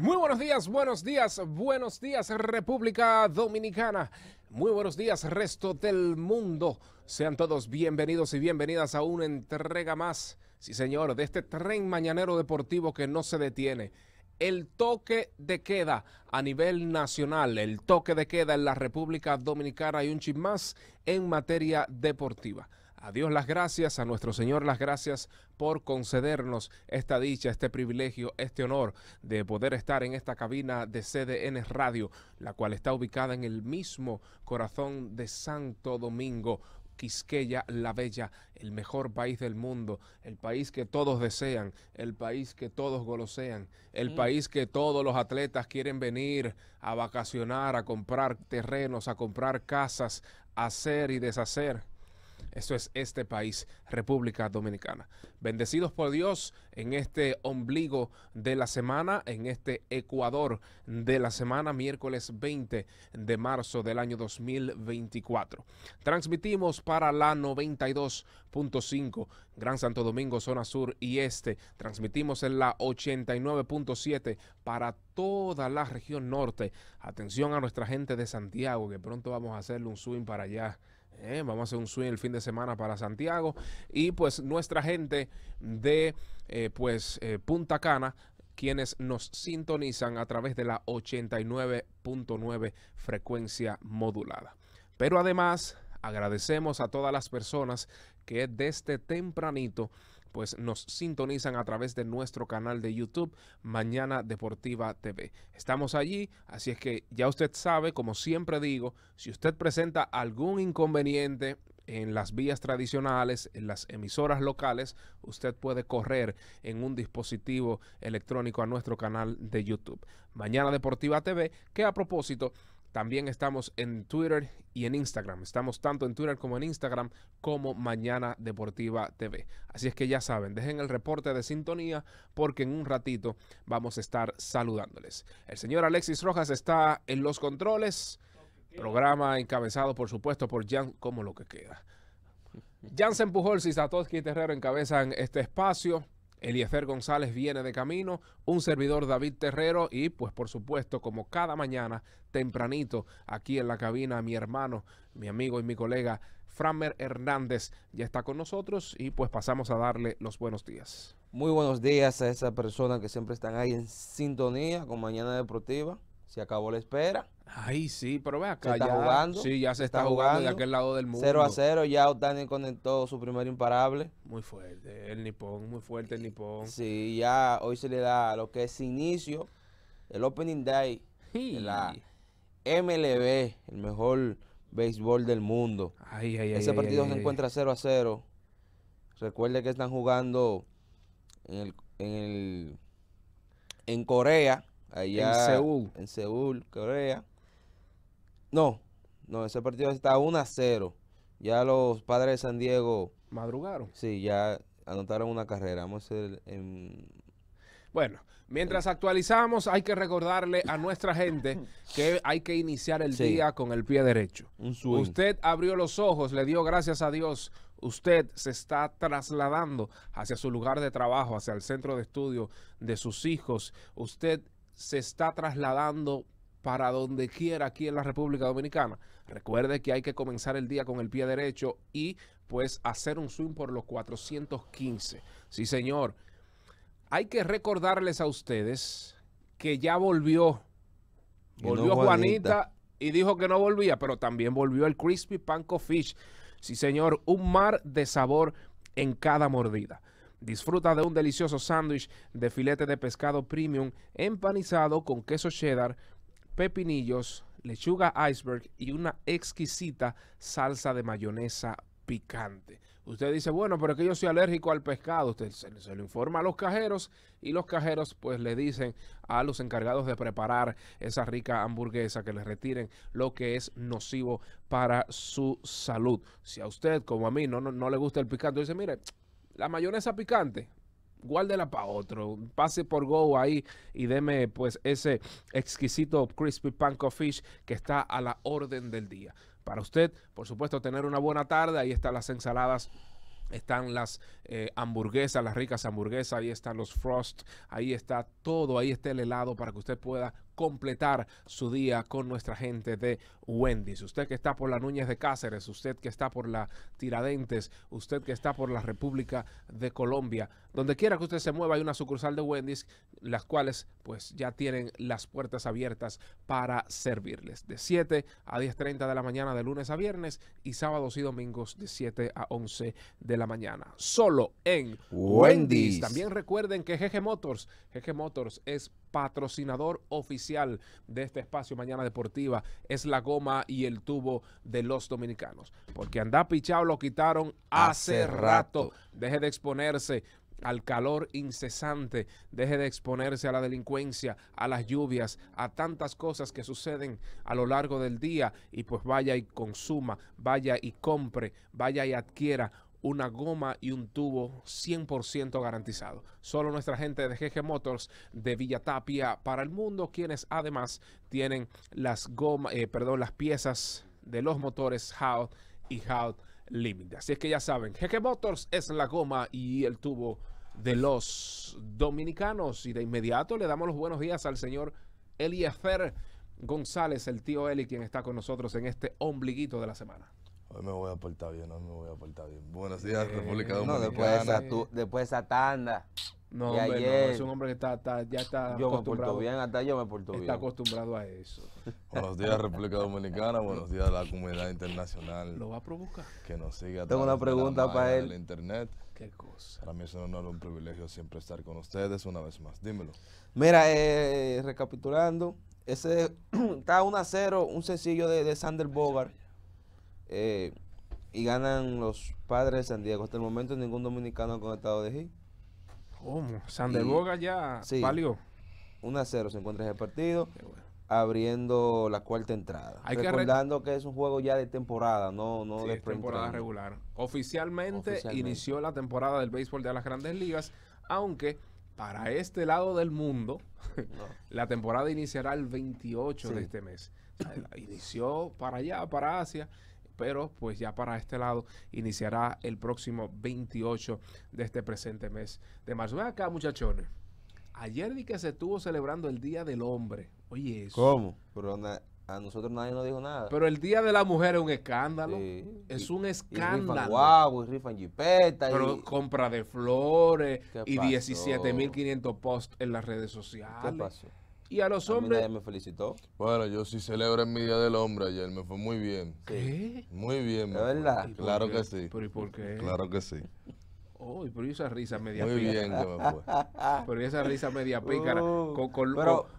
Muy buenos días, buenos días, buenos días República Dominicana. Muy buenos días resto del mundo. Sean todos bienvenidos y bienvenidas a una entrega más, sí señor, de este tren mañanero deportivo que no se detiene. El toque de queda a nivel nacional, el toque de queda en la República Dominicana y un chip más en materia deportiva. A Dios las gracias, a nuestro Señor las gracias por concedernos esta dicha, este privilegio, este honor de poder estar en esta cabina de CDN Radio, la cual está ubicada en el mismo corazón de Santo Domingo. Quisqueya la Bella, el mejor país del mundo, el país que todos desean, el país que todos golosean, el país que todos los atletas quieren venir a vacacionar, a comprar terrenos, a comprar casas, a hacer y deshacer esto es este país, República Dominicana. Bendecidos por Dios en este ombligo de la semana, en este Ecuador de la semana, miércoles 20 de marzo del año 2024. Transmitimos para la 92.5, Gran Santo Domingo, zona sur y este. Transmitimos en la 89.7 para toda la región norte. Atención a nuestra gente de Santiago, que pronto vamos a hacerle un swing para allá. Eh, vamos a hacer un swing el fin de semana para Santiago. Y pues nuestra gente de eh, pues, eh, Punta Cana, quienes nos sintonizan a través de la 89.9 frecuencia modulada. Pero además agradecemos a todas las personas que desde tempranito pues nos sintonizan a través de nuestro canal de YouTube Mañana Deportiva TV. Estamos allí, así es que ya usted sabe, como siempre digo, si usted presenta algún inconveniente en las vías tradicionales, en las emisoras locales, usted puede correr en un dispositivo electrónico a nuestro canal de YouTube. Mañana Deportiva TV, que a propósito también estamos en Twitter y en Instagram. Estamos tanto en Twitter como en Instagram como Mañana Deportiva TV. Así es que ya saben, dejen el reporte de sintonía porque en un ratito vamos a estar saludándoles. El señor Alexis Rojas está en los controles. Programa encabezado, por supuesto, por Jan como lo que queda. Jansen Pujols y Terrero encabezan este espacio. Eliezer González viene de camino, un servidor David Terrero y pues por supuesto como cada mañana tempranito aquí en la cabina mi hermano, mi amigo y mi colega Framer Hernández ya está con nosotros y pues pasamos a darle los buenos días. Muy buenos días a esa persona que siempre están ahí en sintonía con Mañana Deportiva se acabó la espera. Ay, sí, pero ve acá. Se está jugando. Sí, ya se, está, jugando, de aquel lado del mundo. 0 a 0, ya Otani conectó su primer imparable. Muy fuerte, el nipón, muy fuerte el nipón. Sí, ya hoy se le da lo que es inicio, el opening day la MLB, el mejor béisbol del mundo. Ay, ay, Ese partido se encuentra 0 a 0. Recuerde que están jugando en el en Corea en Seúl. En Seúl, Corea. No, no, ese partido está 1 a 0. Ya los padres de San Diego. Madrugaron. Sí, ya anotaron una carrera. Vamos a Bueno, mientras actualizamos, hay que recordarle a nuestra gente que hay que iniciar el día con el pie derecho. Un usted abrió los ojos, le dio gracias a Dios. Usted se está trasladando hacia su lugar de trabajo, hacia el centro de estudio de sus hijos. Usted se está trasladando para donde quiera aquí en la República Dominicana. Recuerde que hay que comenzar el día con el pie derecho y pues hacer un swing por los 415. Sí, señor. Hay que recordarles a ustedes que ya volvió. Volvió Juanita. Juanita y dijo que no volvía, pero también volvió el Crispy Panko Fish. Sí, señor, un mar de sabor en cada mordida. Disfruta de un delicioso sándwich de filete de pescado premium empanizado con queso cheddar, pepinillos, lechuga iceberg y una exquisita salsa de mayonesa picante. Usted dice, bueno, pero que yo soy alérgico al pescado. Usted se, lo informa a los cajeros y los cajeros pues le dicen a los encargados de preparar esa rica hamburguesa que les retiren lo que es nocivo para su salud. Si a usted como a mí no, no, no le gusta el picante, dice, mire, la mayonesa picante, guárdela para otro. Pase por Go ahí y deme pues ese exquisito crispy panko fish que está a la orden del día. Para usted, por supuesto, tener una buena tarde. Ahí están las ensaladas están las eh, hamburguesas, las ricas hamburguesas, ahí están los frost, ahí está todo, ahí está el helado para que usted pueda completar su día con nuestra gente de Wendy's. Usted que está por la Núñez de Cáceres, usted que está por la Tiradentes, usted que está por la República de Colombia, donde quiera que usted se mueva hay una sucursal de Wendy's, las cuales pues ya tienen las puertas abiertas para servirles. De 7 a 10.30 de la mañana de lunes a viernes y sábados y domingos de 7 a 11 de la mañana. Solo en Wendy's. Wendy's. También recuerden que GG Motors, GG Motors es patrocinador oficial de este espacio Mañana Deportiva es la goma y el tubo de los dominicanos. Porque anda pichado lo quitaron hace, rato. Deje de exponerse al calor incesante, deje de exponerse a la delincuencia, a las lluvias, a tantas cosas que suceden a lo largo del día y pues vaya y consuma, vaya y compre, vaya y adquiera una goma y un tubo 100% garantizado. Solo nuestra gente de GG Motors de Villa Tapia para el mundo, quienes además tienen las eh, perdón, las piezas de los motores Hout y Hout Limited. Así es que ya saben, GG Motors es la goma y el tubo de los dominicanos. Y de inmediato le damos los buenos días al señor Eliezer González, el tío Eli, quien está con nosotros en este ombliguito de la semana. Hoy me voy a portar bien, hoy me voy a portar bien. Buenos días, República Dominicana. No, después de esa, de tanda. No, es un hombre que está, está ya está yo acostumbrado. Me bien, hasta yo me porto bien. Está acostumbrado a eso. Buenos días, República Dominicana. Buenos días a la comunidad internacional. Lo va a provocar. Que nos siga. Tengo una pregunta para él. El internet. Qué cosa. Para mí es un honor, un privilegio siempre estar con ustedes una vez más. Dímelo. Mira, eh, recapitulando, ese está 1 a 0, un sencillo de, de Sander Bogart eh, y ganan los padres de San Diego. Hasta el momento ningún dominicano ha conectado de G ¿Cómo? San Boga ya valió. 1 a 0 se encuentra el partido. Abriendo la cuarta entrada. Recordando que, es un juego ya de temporada, no, no de temporada regular. Oficialmente, inició la temporada del béisbol de las grandes ligas, aunque para este lado del mundo, la temporada iniciará el 28 de este mes. inició para allá, para Asia, pero pues ya para este lado iniciará el próximo 28 de este presente mes de marzo. Ven acá, muchachones. Ayer di que se estuvo celebrando el Día del Hombre. Oye, eso. ¿Cómo? Pero a nosotros nadie nos dijo nada. Pero el Día de la Mujer es un escándalo. Es un escándalo. Y rifan guau, y jipeta. Pero compra de flores y 17.500 posts en las redes sociales. ¿Qué pasó? y a los hombres. me felicitó. Bueno, yo sí celebro en mi Día del Hombre ayer, me fue muy bien. ¿Qué? Muy bien. ¿De verdad? Claro que sí. ¿Pero y por qué? Claro que sí. Uy, pero esa risa media Muy bien pues. Pero esa risa media pícara. Uh, con,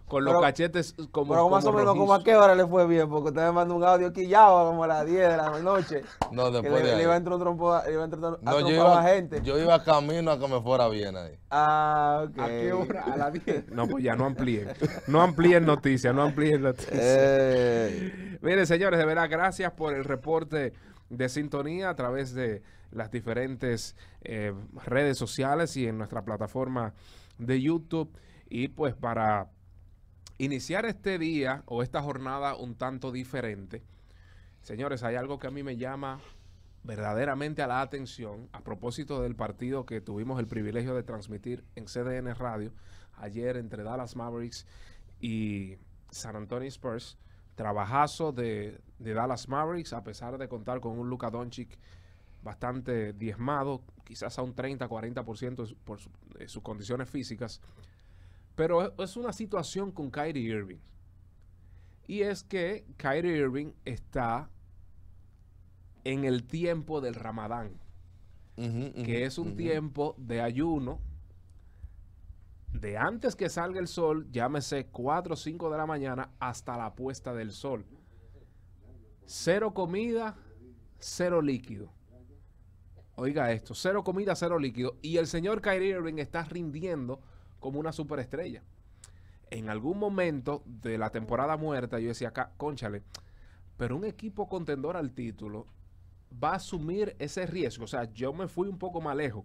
con, los cachetes eh, como. Pero más o menos, como a qué hora le fue bien? Porque usted me mandó un audio ya como a las 10 de la noche. No, después que de. iba a entrar un trompo no, yo iba, a la gente. Yo iba camino a que me fuera bien ahí. Ah, ok. ¿A qué hora? A las 10. No, pues ya no amplíen. No amplíen noticias, no amplíen noticias. Eh. señores, de verdad, gracias por el reporte de sintonía a través de las diferentes eh, redes sociales y en nuestra plataforma de YouTube. Y pues para iniciar este día o esta jornada un tanto diferente, señores, hay algo que a mí me llama verdaderamente a la atención a propósito del partido que tuvimos el privilegio de transmitir en CDN Radio ayer entre Dallas Mavericks y San Antonio Spurs trabajazo de, Dallas Mavericks, a pesar de contar con un Luka Doncic bastante diezmado, quizás a un 30-40% por ciento por sus condiciones físicas. Pero es una situación con Kyrie Irving. Y es que Kyrie Irving está en el tiempo del Ramadán, que es un tiempo de ayuno de antes que salga el sol, llámese 4 o 5 de la mañana, hasta la puesta del sol. Cero comida, cero líquido. Oiga esto, cero comida, cero líquido. Y el señor Kyrie Irving está rindiendo como una superestrella. En algún momento de la temporada muerta, yo decía, acá, conchale, pero un equipo contendor al título va a asumir ese riesgo. O sea, yo me fui un poco más lejos.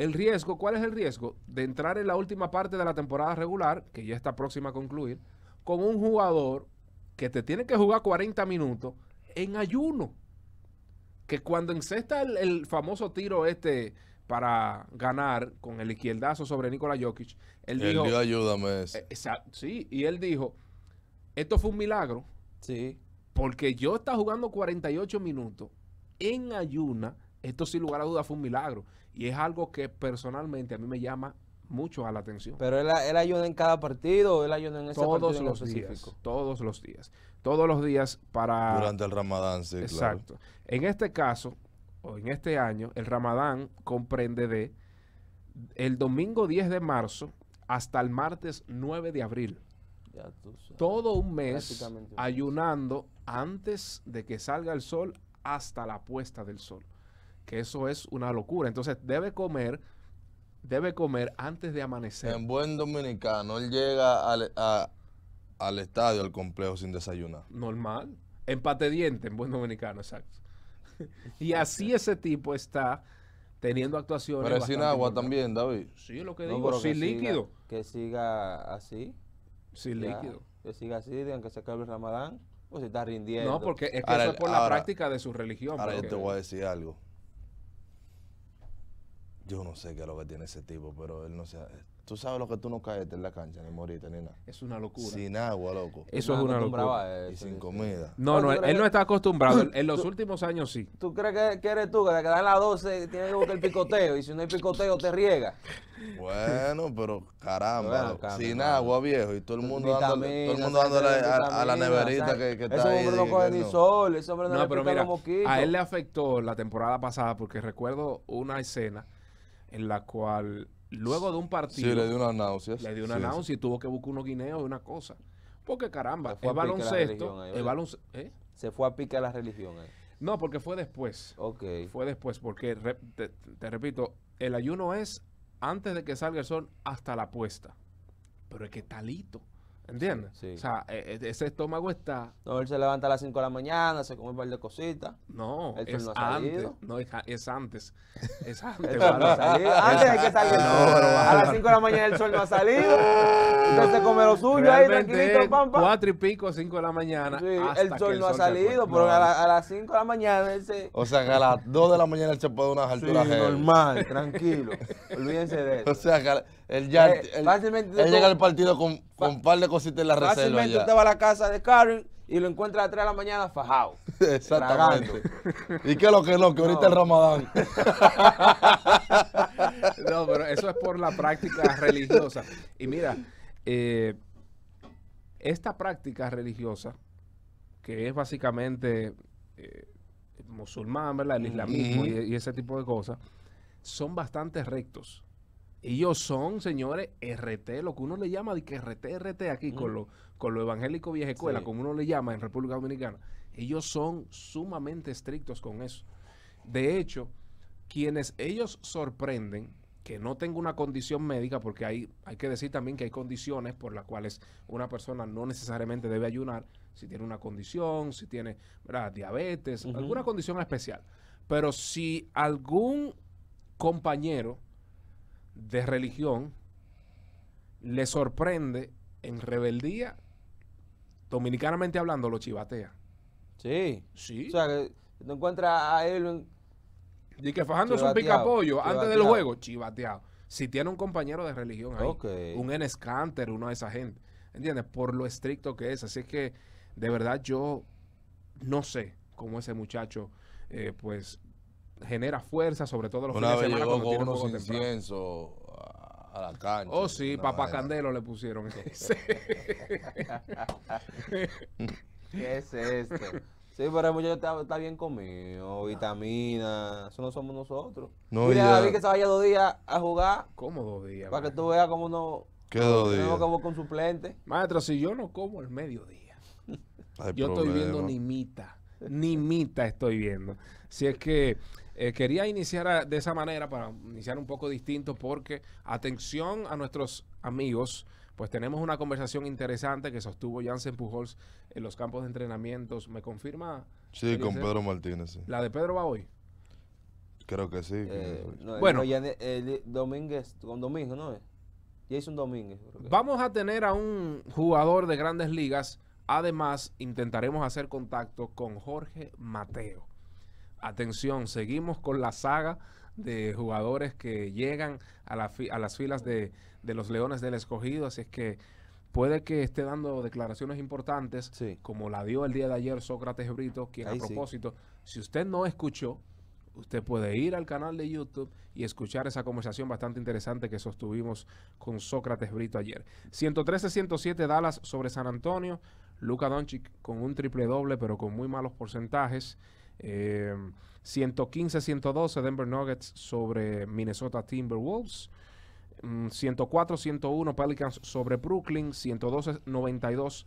El riesgo, ¿cuál es el riesgo? De entrar en la última parte de la temporada regular, que ya está próxima a concluir, con un jugador que te tiene que jugar 40 minutos en ayuno. Que cuando encesta el, famoso tiro este para ganar con el izquierdazo sobre Nikola Jokic, él dijo... ayúdame. Eh, sí, y él dijo, esto fue un milagro. Sí. Porque yo estaba jugando 48 minutos en ayuna esto sin lugar a dudas fue un milagro y es algo que personalmente a mí me llama mucho a la atención. Pero él, ayuda en cada partido o él ayuda en ese todos los todos los días. Todos los días para... Durante el ramadán, sí. Exacto. En este caso, o en este año, el ramadán comprende de el domingo 10 de marzo hasta el martes 9 de abril. Todo un mes ayunando antes de que salga el sol hasta la puesta del sol que eso es una locura. Entonces debe comer, debe comer antes de amanecer. En buen dominicano, él llega al, estadio, al complejo sin desayunar. Normal. Empate diente en buen dominicano, exacto. y así ese tipo está teniendo actuaciones. Pero sin agua también, David. Sí, lo que digo, sin líquido. que siga así. Sin líquido. Que siga así, que se acabe el ramadán, pues está rindiendo. No, porque es es por la práctica de su religión. Ahora yo te voy a decir algo. Yo no sé qué es lo que tiene ese tipo, pero él no se... Tú sabes lo que tú no caes en la cancha, ni moriste, ni nada. Es una locura. Sin agua, loco. Eso es una locura. y sin comida. No, no, él, no está acostumbrado. en los últimos años sí. ¿Tú crees que, eres tú? Que te quedas las 12 tienes que buscar el picoteo. Y si no hay picoteo, te riega. Bueno, pero caramba. sin agua, viejo. Y todo el mundo dándole, todo el mundo dando a, la neverita que, que está ahí. Ese hombre no coge ni sol. Ese hombre no, no pero a él le afectó la temporada pasada porque recuerdo una escena en la cual luego de un partido... le dio una náusea. Le dio una y tuvo que buscar unos guineos y una cosa. Porque caramba, el baloncesto... el baloncesto ¿eh? Se fue a picar la religión No, porque fue después. Ok. Fue después, porque, te, repito, el ayuno es antes de que salga el sol hasta la puesta. Pero es que talito ¿Entiendes? Sí, O sea, e, e, ese estómago está. No, él se levanta a las 5 de la mañana, se come un par de cositas. No, es no antes. No, es, antes. Es antes. de ha salido. Antes hay que salir. No, no, a las 5 de la mañana el sol no ha salido. Entonces come lo suyo ahí, tranquilito, pampa. 4 y pico a 5 de la mañana. Sí, hasta el, sol que el sol no ha salido, pero a, las 5 de la mañana él se. O sea, que a las 2 de la mañana él se puede unas alturas. normal, tranquilo. Olvídense de eso. O sea, que. Eh, él ya. llega al partido con, con, un par de cositas en la reserva. Fácilmente usted va a la casa de Karen y lo encuentra a las 3 de la mañana fajado. Exactamente. ¿Y qué es lo que es lo que ahorita es Ramadán? no, pero eso es por la práctica religiosa. Y mira, eh, esta práctica religiosa, que es básicamente eh, musulmán, ¿verdad? El islamismo y ese tipo de cosas, son bastante rectos. Ellos son, señores, RT, lo que uno le llama de que RT, RT aquí con lo con lo evangélico vieja escuela, como uno le llama en República Dominicana. Ellos son sumamente estrictos con eso. De hecho, quienes ellos sorprenden, que no tengo una condición médica, porque hay, hay que decir también que hay condiciones por las cuales una persona no necesariamente debe ayunar, si tiene una condición, si tiene diabetes, alguna condición especial. Pero si algún compañero de religión le sorprende en rebeldía, dominicanamente hablando, lo chivatea. Sí. Sí. O sea, que no encuentra a él. Y que fajándose un picapollo antes del juego, chivateado. Si tiene un compañero de religión ahí, un Enes Canter, uno de esa gente. ¿Entiendes? Por lo estricto que es. Así que, de verdad, yo no sé cómo ese muchacho, eh, pues, genera fuerza, sobre todo los fines de semana. cuando con unos a la cancha. Oh, sí, papá Candelo le pusieron. ¿Qué es esto? Sí, pero el muchacho está, bien comido, vitamina, eso no somos nosotros. Mira, ya. David que se vaya dos días a jugar. ¿Cómo dos días? Para que tú veas cómo no. ¿Qué dos días? con suplente. Maestro, si yo no como el mediodía, yo estoy viendo nimita, nimita estoy viendo. Si es que eh, quería iniciar de esa manera para iniciar un poco distinto porque atención a nuestros amigos, pues tenemos una conversación interesante que sostuvo Jansen Pujols en los campos de entrenamientos. ¿Me confirma? Sí, con Pedro Martínez. ¿La de Pedro va hoy? Creo que sí. Eh, bueno, no, Domínguez, con Domingo, ¿no es? Jason Domínguez. Vamos a tener a un jugador de grandes ligas. Además, intentaremos hacer contacto con Jorge Mateo atención, seguimos con la saga de jugadores que llegan a, las filas de, los Leones del Escogido, así es que puede que esté dando declaraciones importantes, como la dio el día de ayer Sócrates Brito, quien a propósito, si usted no escuchó, usted puede ir al canal de YouTube y escuchar esa conversación bastante interesante que sostuvimos con Sócrates Brito ayer. 113-107 Dallas sobre San Antonio, Luca Doncic con un triple doble pero con muy malos porcentajes. 115-112 em, Denver Nuggets sobre Minnesota Timberwolves. 104-101 mm, Pelicans sobre Brooklyn. 112-92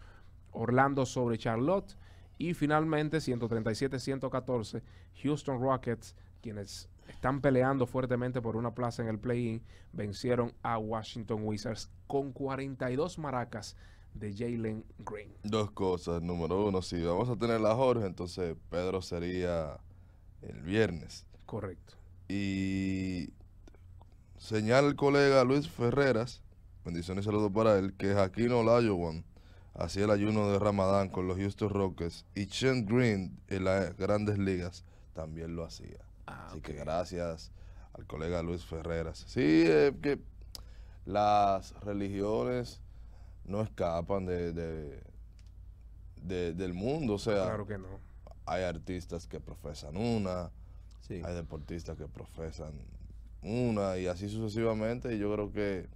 Orlando sobre Charlotte. Y finalmente 137-114 Houston Rockets, quienes están peleando fuertemente por una plaza en el play-in, vencieron a Washington Wizards con 42 maracas de Jalen Green. Dos cosas. Número uno, si vamos a tener la Jorge, entonces Pedro sería el viernes. Correcto. Y señala el colega Luis Ferreras, bendiciones y saludos para él, que Jaquino Olajuwon hacía el ayuno de Ramadán con los Houston Rockets y Chen Green en las grandes ligas también lo hacía. Ah, así que gracias al colega Luis Ferreras. Sí, que las religiones no escapan de, del mundo. O sea, que no. hay artistas que profesan una, hay deportistas que profesan una y así sucesivamente. Y yo creo que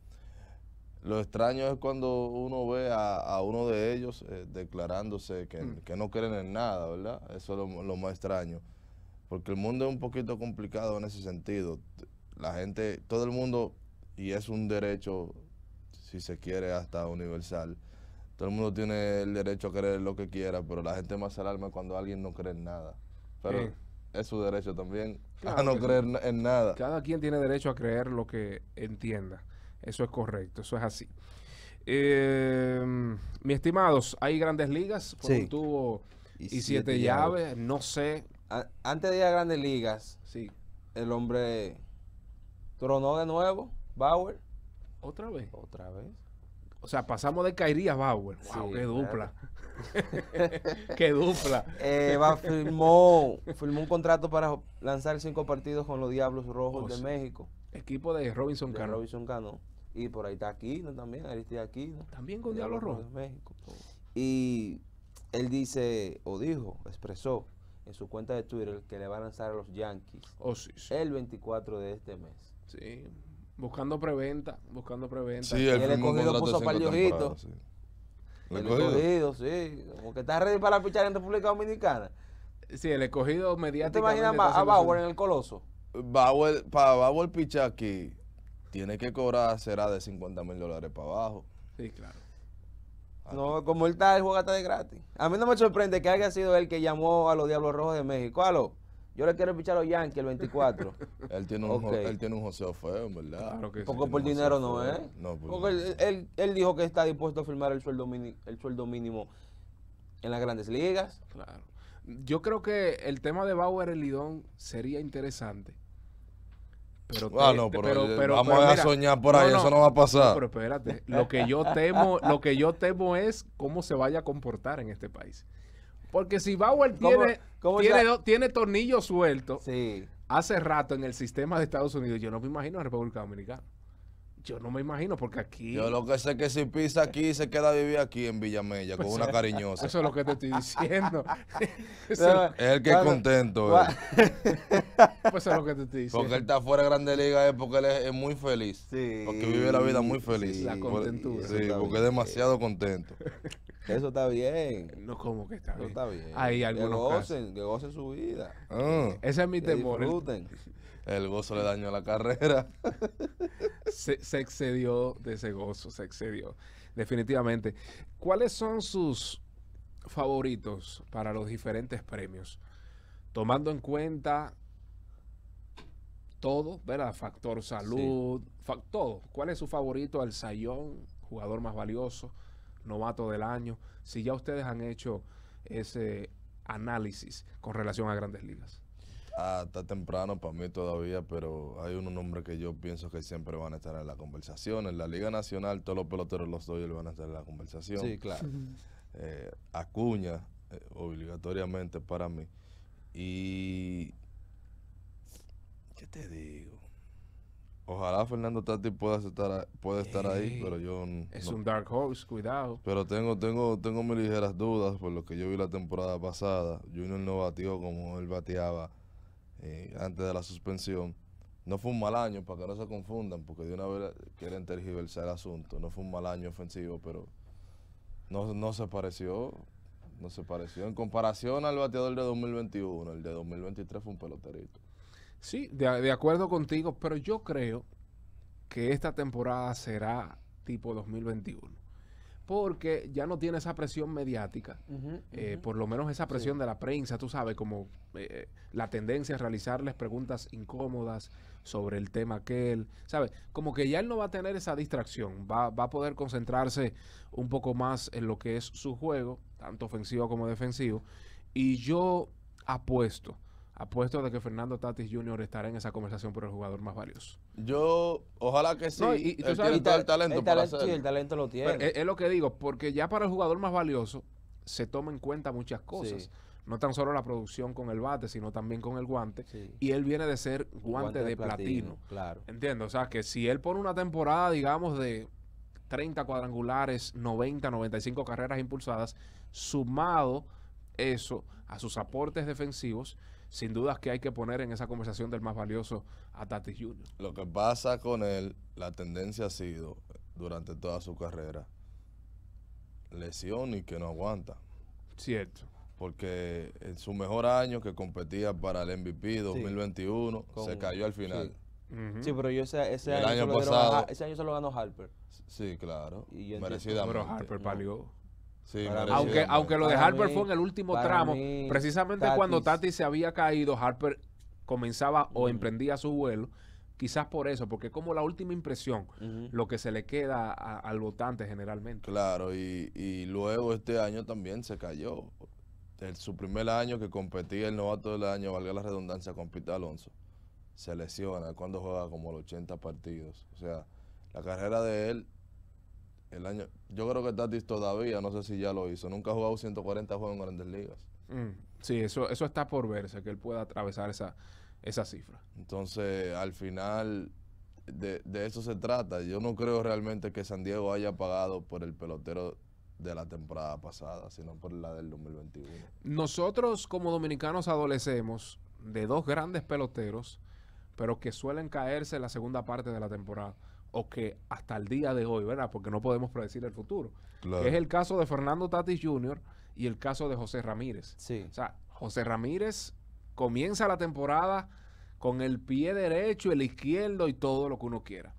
lo extraño es cuando uno ve a, uno de ellos eh, declarándose mm. que, no creen en nada, ¿verdad? Eso es lo más extraño. Porque el mundo es un poquito complicado en ese sentido. La gente, todo el mundo, y es un derecho si se quiere, hasta universal. Todo el mundo tiene el derecho a creer lo que quiera, pero la gente más alarma cuando alguien no cree en nada. Pero es su derecho también a no creer en nada. Cada quien tiene derecho a creer lo que entienda. Eso es correcto, eso es así. Eh, em, mis estimados, hay grandes ligas tuvo y, siete, llaves. No sé. antes de ir a grandes ligas, sí. el hombre tronó de nuevo, Bauer. ¿Otra vez? Otra vez. O sea, pasamos de Kairi Bauer. ¡Wow! ¡Qué dupla! ¡Qué dupla! Eva firmó, firmó, un contrato para lanzar cinco partidos con los Diablos Rojos oh, de México. Equipo de Robinson Cano. Robinson Cano. Y por ahí está Aquino también, Aristide Aquino. También con Diablos Rojos. De México. Y él dice, o dijo, expresó en su cuenta de Twitter que le va a lanzar a los Yankees. Oh, el 24 de este mes. Sí. Buscando preventa, buscando preventa. Sí, el, y el escogido puso para el El, escogido, sí. Porque está ready para pichar en República Dominicana. Sí, el escogido mediante ¿Te imaginas a Bauer en el Coloso? Bauer, para Bauer pichar aquí, tiene que cobrar, será de 50 mil dólares para abajo. Sí, claro. Ah, no, como él está, el juego está de gratis. A mí no me sorprende que haya sido él que llamó a los Diablos Rojos de México. Aló. Yo le quiero pichar a los Yankees el 24. él, tiene un, José Ofeo, tiene ¿verdad? Poco por ¿eh? dinero no, ¿eh? Porque él, dijo que está dispuesto a firmar el sueldo, el sueldo mínimo en las grandes ligas. Claro. Yo creo que el tema de Bauer el Lidón sería interesante. Pero, ah, no, pero, vamos a soñar por ahí, eso no va a pasar. pero espérate, lo que yo temo, lo que yo temo es cómo se vaya a comportar en este país. Porque si Bauer tiene, tiene, tornillos sueltos, hace rato en el sistema de Estados Unidos, yo no me imagino la República Dominicana. Yo no me imagino, porque aquí. Yo lo que sé es que si pisa aquí, se queda a vivir aquí en Villamella, con una pues, cariñosa. Eso es lo que te estoy diciendo. es el que es contento. Eh. pues eso es lo que te estoy diciendo. Porque él está fuera de Grande Liga es eh, porque él es, muy feliz. Sí, porque vive la vida muy feliz. Sí, la contentura. Sí, porque es demasiado contento. Eso está bien. No, como que está Eso Está bien. Hay algunos que gocen, que gocen su vida. Ah. Ese es mi temor. Disfruten. El gozo le dañó la carrera. se, excedió de ese gozo, se excedió. Definitivamente. ¿Cuáles son sus favoritos para los diferentes premios? Tomando en cuenta todo, ¿verdad? Factor salud, todo. ¿Cuál es su favorito? al Sayón, jugador más valioso, novato del año. Si ya ustedes han hecho ese análisis con relación a grandes ligas. Ah, está temprano para mí todavía, pero hay unos nombres que yo pienso que siempre van a estar en la conversación. En la Liga Nacional, todos los peloteros los doy van a estar en la conversación. Sí, claro. Eh, Acuña, eh, obligatoriamente para mí. Y. ¿Qué te digo? Ojalá Fernando Tati pueda estar, pueda estar ahí, pero yo Es un dark horse, cuidado. Pero tengo, tengo, tengo mis ligeras dudas por lo que yo vi la temporada pasada. Junior no bateó como él bateaba eh, antes de la suspensión. No fue un mal año, para que no se confundan, porque de una vez quieren tergiversar el asunto. No fue un mal año ofensivo, pero no, no se pareció. No se pareció. En comparación al bateador de 2021, el de 2023 fue un peloterito. Sí, de, de acuerdo contigo, pero yo creo que esta temporada será tipo 2021 porque ya no tiene esa presión mediática, eh, por lo menos esa presión de la prensa, tú sabes, como eh, eh, la tendencia a realizarles preguntas incómodas sobre el tema que él, ¿sabes? Como que ya él no va a tener esa distracción, va, va a poder concentrarse un poco más en lo que es su juego, tanto ofensivo como defensivo, y yo apuesto apuesto de que Fernando Tatis Jr. estará en esa conversación por el jugador más valioso. Yo, ojalá que sí. el, talento el, talento sí, el talento lo tiene. es, lo que digo, porque ya para el jugador más valioso se toma en cuenta muchas cosas. No tan solo la producción con el bate, sino también con el guante. Y él viene de ser guante, de, platino. Claro. Entiendo, o sea, que si él pone una temporada, digamos, de 30 cuadrangulares, 90, 95 carreras impulsadas, sumado eso a sus aportes defensivos, sin dudas que hay que poner en esa conversación del más valioso a Tatis Jr. Lo que pasa con él, la tendencia ha sido durante toda su carrera lesión y que no aguanta. Cierto. Porque en su mejor año que competía para el MVP 2021 se cayó al final. Sí. pero yo ese, año, año ese año se lo ganó Harper. Sí, claro. Y Pero Harper palió aunque, aunque, lo de Harper fue en el último tramo, precisamente cuando Tati se había caído, Harper comenzaba o emprendía su vuelo, quizás por eso, porque es como la última impresión, lo que se le queda al votante generalmente. Claro, y, luego este año también se cayó. En su primer año que competía el novato del año, valga la redundancia, Con Pita Alonso. Se lesiona cuando juega como los 80 partidos. O sea, la carrera de él el año, yo creo que Tatis todavía, no sé si ya lo hizo, nunca ha jugado 140 juegos en grandes ligas. Mm, sí, eso, eso está por verse, que él pueda atravesar esa, esa cifra. Entonces, al final, de, de, eso se trata. Yo no creo realmente que San Diego haya pagado por el pelotero de la temporada pasada, sino por la del 2021. Nosotros como dominicanos adolecemos de dos grandes peloteros, pero que suelen caerse en la segunda parte de la temporada o que hasta el día de hoy, ¿verdad? Porque no podemos predecir el futuro. es el caso de Fernando Tatis Jr. y el caso de José Ramírez. Sí. O sea, José Ramírez comienza la temporada con el pie derecho, el izquierdo y todo lo que uno quiera.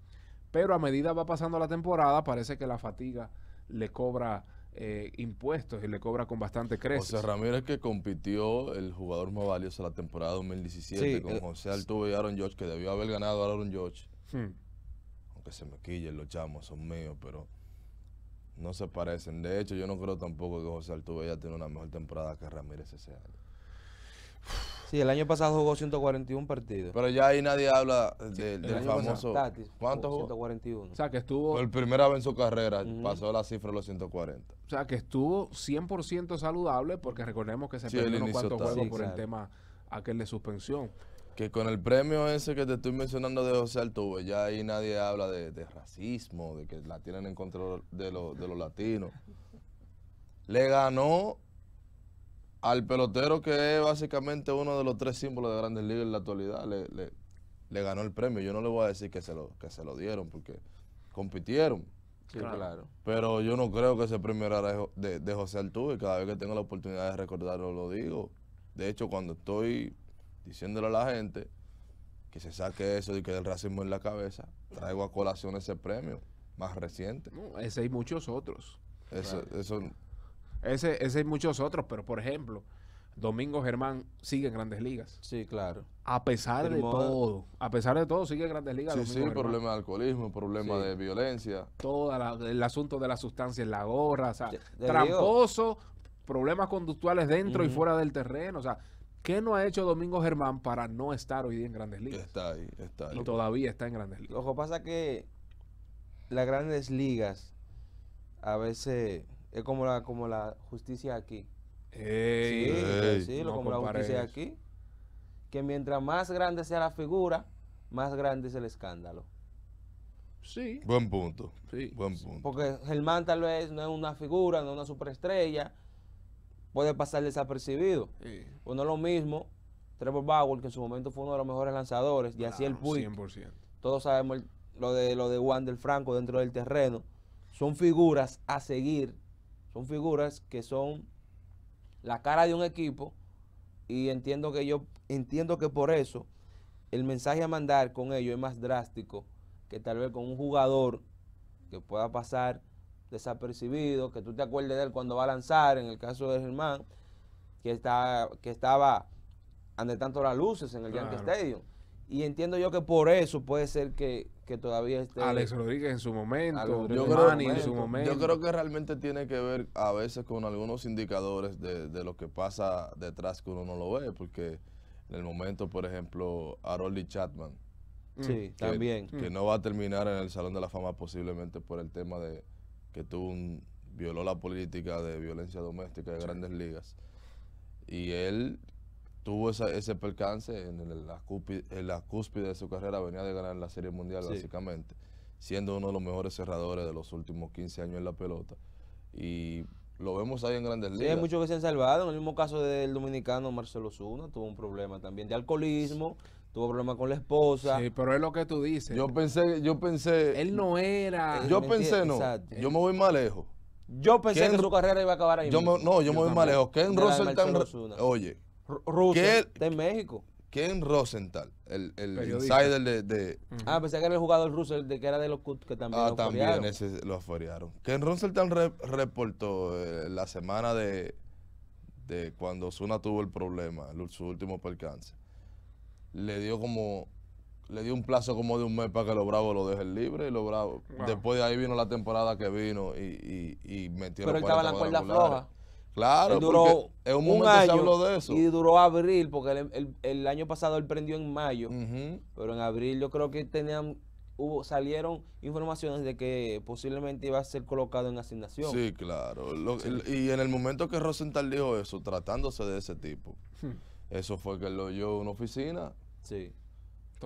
Pero a medida va pasando la temporada, parece que la fatiga le cobra eh, impuestos y le cobra con bastante creces. José Ramírez que compitió el jugador más valioso de la temporada 2017 con eh, José Altuve y Aaron George, que debió haber ganado a Aaron George se me quillen, los chamos son míos, pero no se parecen. De hecho, yo no creo tampoco que José Altuve ya tiene una mejor temporada que Ramírez ese año. Sí, el año pasado jugó 141 partidos. Pero ya ahí nadie habla del famoso. 141. O sea, que estuvo. Por primera vez en su carrera pasó la cifra de los 140. O sea, que estuvo 100% saludable porque recordemos que se perdió unos cuantos juegos por el tema aquel de suspensión que con el premio ese que te estoy mencionando de José Altuve, ya ahí nadie habla de, racismo, de que la tienen en contra de, los latinos. Le ganó al pelotero que es básicamente uno de los tres símbolos de Grandes Ligas en la actualidad. Le, ganó el premio. Yo no le voy a decir que se lo, que se lo dieron porque compitieron. claro. Pero yo no creo que ese premio era de, de José Altuve. Cada vez que tengo la oportunidad de recordarlo, lo digo. De hecho, cuando estoy diciéndole a la gente que se saque eso y que el racismo en la cabeza. Traigo a colación ese premio más reciente. ese y muchos otros. Eso, Ese, ese y muchos otros, pero por ejemplo, Domingo Germán sigue en Grandes Ligas. Sí, claro. A pesar de todo, a pesar de todo sigue en Grandes Ligas. Sí, sí, problema de alcoholismo, problema de violencia. Todo el asunto de la sustancia en la gorra, o tramposo, problemas conductuales dentro y fuera del terreno, o sea, ¿Qué no ha hecho Domingo Germán para no estar hoy día en Grandes Ligas? Está ahí, está ahí. Y todavía está en Grandes Ligas. Lo que pasa que las Grandes Ligas a veces es como la, como la justicia aquí. sí, sí como la justicia aquí. Que mientras más grande sea la figura, más grande es el escándalo. Sí. Buen punto. Sí. Buen punto. Porque Germán tal vez no es una figura, no es una superestrella puede pasar desapercibido. no es lo mismo, Trevor Bauer, que en su momento fue uno de los mejores lanzadores, y así el Puig. 100%. Todos sabemos lo de lo de Wander Franco dentro del terreno. Son figuras a seguir, son figuras que son la cara de un equipo y entiendo que yo entiendo que por eso el mensaje a mandar con ellos es más drástico que tal vez con un jugador que pueda pasar desapercibido, que tú te acuerdes de él cuando va a lanzar, en el caso de Germán, que, está, que estaba ante tanto las luces en el Yankee Stadium. Y entiendo yo que por eso puede ser que, todavía esté... Alex Rodríguez en su momento, yo creo, en su momento. Yo creo que realmente tiene que ver a veces con algunos indicadores de, lo que pasa detrás que uno no lo ve, porque en el momento, por ejemplo, Haroldi Chapman. Que no va a terminar en el Salón de la Fama posiblemente por el tema de, que tuvo violó la política de violencia doméstica de grandes ligas. Y él tuvo ese percance en, la cúspide, de su carrera, venía de ganar la Serie Mundial básicamente, siendo uno de los mejores cerradores de los últimos 15 años en la pelota. Y lo vemos ahí en grandes ligas. hay muchos que se han salvado. En el mismo caso del dominicano Marcelo Zuna, tuvo un problema también de alcoholismo tuvo problemas con la esposa. Sí, pero es lo que tú dices. Yo pensé, yo pensé. Él no era. Eh, yo pensé, no. Yo me voy más lejos. Yo pensé que su carrera iba a acabar ahí. Yo no, yo, me voy más lejos. Ken Rosenthal. Oye. Russell, de México. Ken Rosenthal, el, el insider de, Ah, pensé que era el jugador ruso, de que era de los Cuts, que también Ah, también, ese lo aforearon. Ken Rosenthal reportó eh, la semana de, de cuando Suna tuvo el problema, su último percance le dio como le dio un plazo como de un mes para que los Bravos lo dejen libre y los Bravos después de ahí vino la temporada que vino y, y, y metieron pero él estaba la cuerda floja claro duró un, año de eso y duró abril porque el, el, año pasado él prendió en mayo pero en abril yo creo que tenían hubo salieron informaciones de que posiblemente iba a ser colocado en asignación sí claro y en el momento que Rosenthal dijo eso tratándose de ese tipo hmm. Eso fue que lo oyó en una oficina. Sí.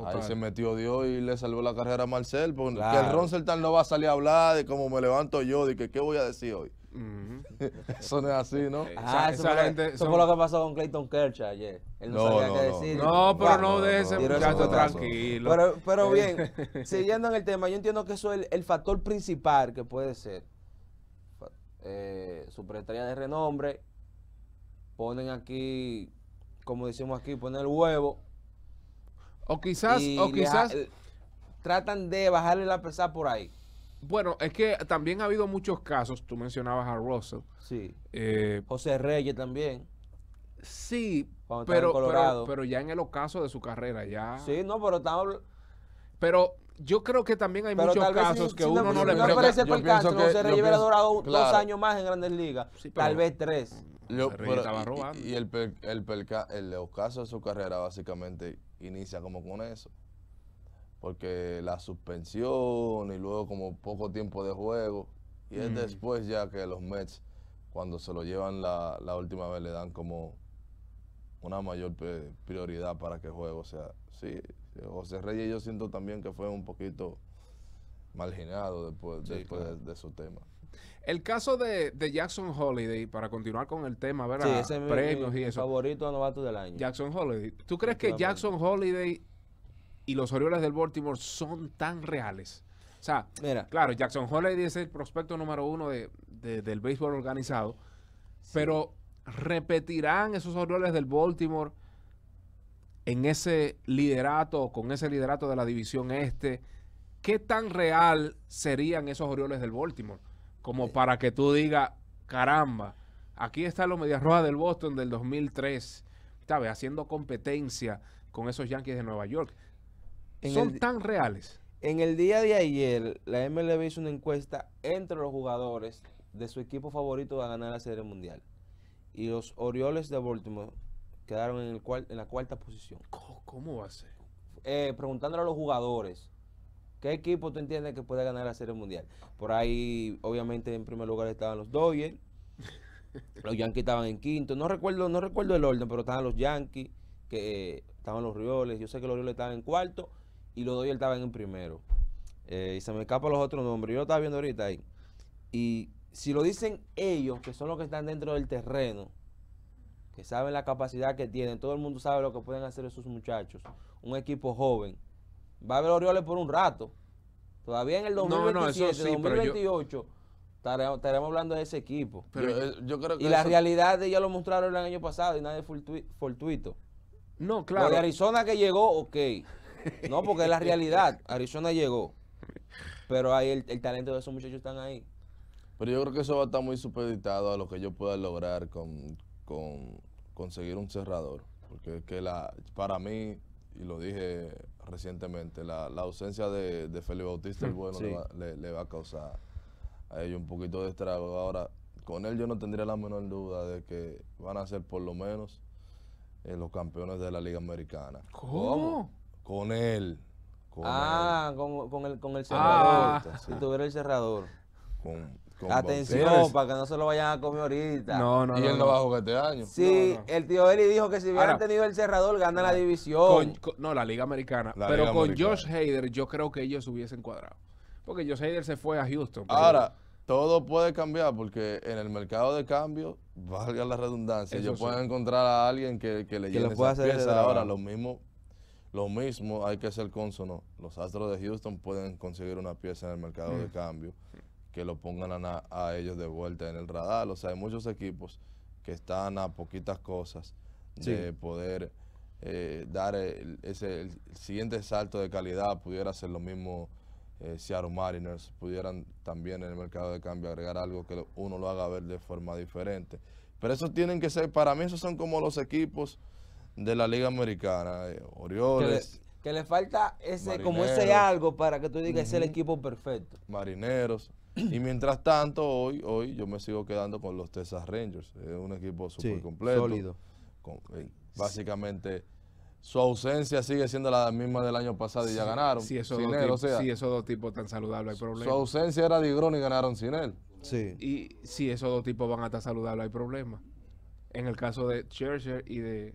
Ahí se metió Dios y le salvó la carrera a Marcel. Porque el que el Ronseltan no va a salir a hablar de cómo me levanto yo, de que qué voy a decir hoy. eso no es así, ¿no? Eh, ah, eso, fue, lo que pasó con Clayton Kershaw ayer. Él no, sabía qué decir. No, pero no, de ese muchacho tranquilo. Pero, eh. bien, siguiendo en el tema, yo entiendo que eso es el, factor principal que puede ser. Eh, superestrella de renombre. Ponen aquí como decimos aquí, poner huevo. O quizás, o quizás. tratan de bajarle la pesada por ahí. Bueno, es que también ha habido muchos casos. Tú mencionabas a Russell. Sí. Eh, José Reyes también. Sí, pero, pero, ya en el ocaso de su carrera, ya. Sí, no, pero estamos. Pero yo creo que también hay muchos casos que uno no, le parece yo por el caso, que José Reyes hubiera durado dos años más en Grandes Ligas. tal vez tres. Y, el, el, ocaso de su carrera básicamente inicia como con eso. Porque la suspensión y luego como poco tiempo de juego. Y es después ya que los Mets, cuando se lo llevan la, la última vez, le dan como una mayor prioridad para que juegue. O sea, sí, José Reyes yo siento también que fue un poquito marginado después, después de, su tema. El caso de, Jackson Holiday, para continuar con el tema, ¿verdad? Sí, Premios y favorito novato del año. Jackson Holiday. ¿Tú crees que Jackson Holiday y los Orioles del Baltimore son tan reales? O sea, claro, Jackson Holiday es el prospecto número uno del béisbol organizado, pero ¿repetirán esos Orioles del Baltimore en ese liderato, con ese liderato de la división este? ¿Qué tan real serían esos Orioles del Baltimore? como para que tú digas, caramba, aquí está los Medias Rojas del Boston del 2003, ¿sabes? Haciendo competencia con esos Yankees de Nueva York. Son tan reales. En el día de ayer, la MLB hizo una encuesta entre los jugadores de su equipo favorito a ganar la Serie Mundial. Y los Orioles de Baltimore quedaron en, el en la cuarta posición. ¿Cómo va a ser? Eh, preguntándole a los jugadores ¿Qué equipo tú entiendes que puede ganar la Serie Mundial? Por ahí, obviamente, en primer lugar estaban los Dodgers. los Yankees estaban en quinto. No recuerdo, no recuerdo el orden, pero estaban los Yankees, que eh, estaban los Rioles. Yo sé que los Rioles estaban en cuarto y los Dodgers estaban en primero. Eh, y se me escapan los otros nombres. Yo lo estaba viendo ahorita ahí. Y si lo dicen ellos, que son los que están dentro del terreno, que saben la capacidad que tienen, todo el mundo sabe lo que pueden hacer esos muchachos. Un equipo joven va a haber Orioles por un rato. Todavía en el 2027, 2028, estaremos hablando de ese equipo. y la realidad de ellos lo mostraron el año pasado y nadie es fortuito. No, claro. Lo de Arizona que llegó, ok. No, porque es la realidad. Arizona llegó. Pero ahí el, talento de esos muchachos están ahí. Pero yo creo que eso va a estar muy supeditado a lo que yo pueda lograr con, con conseguir un cerrador. Porque es que la, para mí, y lo dije recientemente. La, ausencia de, de Felipe Bautista, el mm, bueno, le, va, le, va, a causar a ellos un poquito de estrago. Ahora, con él yo no tendría la menor duda de que van a ser por lo menos eh, los campeones de la Liga Americana. ¿Cómo? Con él. Con ah, Con, el, con el ah. cerrador. Si tuviera el cerrador. Con, Atención, para que no se lo vayan a comer ahorita. No, no, y él no va a jugar este año. Sí, el tío Eli dijo que si hubiera tenido el cerrador, gana la división. no, la Liga Americana. pero con Josh Hader, yo creo que ellos hubiesen cuadrado. Porque Josh Hader se fue a Houston. Ahora, todo puede cambiar porque en el mercado de cambio, valga la redundancia, ellos pueden encontrar a alguien que, le pueda Ahora, lo mismo, lo mismo hay que hacer consono. Los Astros de Houston pueden conseguir una pieza en el mercado mm. de cambio que lo pongan a, ellos de vuelta en el radar. O sea, hay muchos equipos que están a poquitas cosas de poder eh, dar el, ese, siguiente salto de calidad. Pudiera ser lo mismo eh, Seattle Mariners, pudieran también en el mercado de cambio agregar algo que uno lo haga ver de forma diferente. Pero eso tienen que ser, para mí esos son como los equipos de la Liga Americana, eh, Orioles. Que le, falta ese, como ese algo para que tú digas es el equipo perfecto. Marineros, y mientras tanto, hoy, hoy yo me sigo quedando con los Texas Rangers. Es un equipo súper completo. Eh, básicamente, su ausencia sigue siendo la misma del año pasado y ya ganaron. Si esos, sin esos dos tipos tan saludables, hay problema. Su ausencia era de Gruni y ganaron sin él. Sí. Y si esos dos tipos van a estar saludables, hay problema. En el caso de Churchill y de.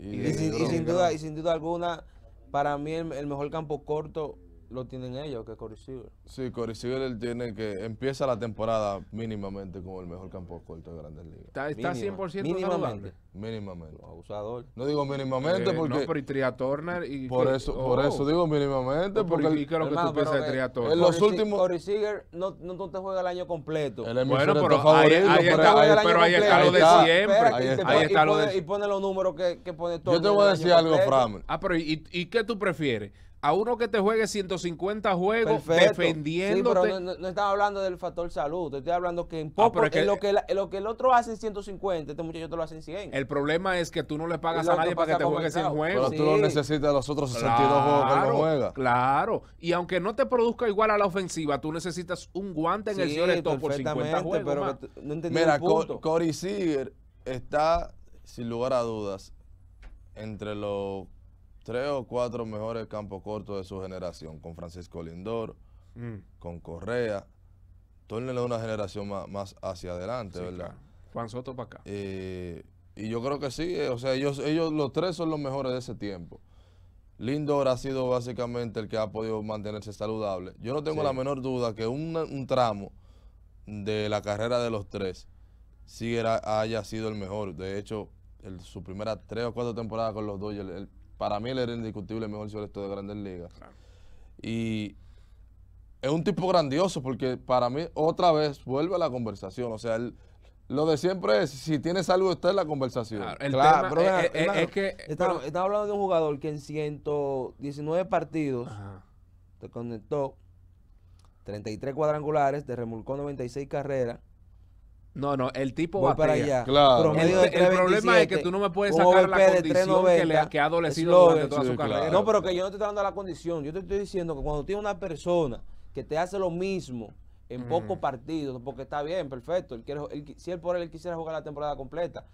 Y, sin, duda, y sin duda alguna, para mí el mejor campo corto lo tienen ellos, que Corey Seager. Sí, Corey Seager él tiene que empieza la temporada mínimamente como el mejor campo corto de Grandes Ligas. ¿Está, está 100% mínimamente? Mínimamente. Abusador. No digo mínimamente eh, porque... No, pero y y... Por eso, oh. por eso digo mínimamente oh, porque... ¿Y que tú piensas de Tria eh, los últimos... Corey Seager no, no, te juega el año completo. bueno, pero ahí, está, pero ahí está lo de siempre. Ahí está, lo de... Y pone los números que, pone todo. Yo te voy a decir algo, Framer. Ah, pero ¿y qué tú prefieres? a uno que te juegue 150 juegos Perfecto. defendiéndote. Sí, pero no, estamos estaba hablando del factor salud, estoy hablando que en ah, poco, es lo, que lo que el otro hace en 150, este muchacho te lo hace en 100. El problema es que tú no le pagas a nadie para que te juegue 100 juegos. Pero tú lo necesitas los otros 62 juegos que no juega. Claro, y aunque no te produzca igual a la ofensiva, tú necesitas un guante en el cierre por 50 juegos. no Mira, Cory Corey Seager está, sin lugar a dudas, entre los tres o cuatro mejores campos cortos de su generación, con Francisco Lindor, mm. con Correa. Tórnenle una generación más, hacia adelante, ¿verdad? Juan Soto para acá. Eh, y yo creo que sí, eh, o sea, ellos, ellos los tres son los mejores de ese tiempo. Lindor ha sido básicamente el que ha podido mantenerse saludable. Yo no tengo la menor duda que un, tramo de la carrera de los tres sí haya sido el mejor. De hecho, su primera tres o cuatro temporadas con los Dodgers, el para mí él era indiscutible el mejor esto de Grandes Ligas. Y es un tipo grandioso porque para mí otra vez vuelve a la conversación. O sea, lo de siempre es, si tienes algo está en la conversación. Claro, es, que... Estamos, hablando de un jugador que en 119 partidos te conectó 33 cuadrangulares, te remolcó 96 carreras, no, no, el tipo va para allá. Claro. El, problema es que tú no me puedes sacar la condición que, ha adolecido durante toda su carrera. No, pero que yo no te estoy dando la condición. Yo te estoy diciendo que cuando tienes una persona que te hace lo mismo en mm. pocos partidos, porque está bien, perfecto. si él por él quisiera jugar la temporada completa.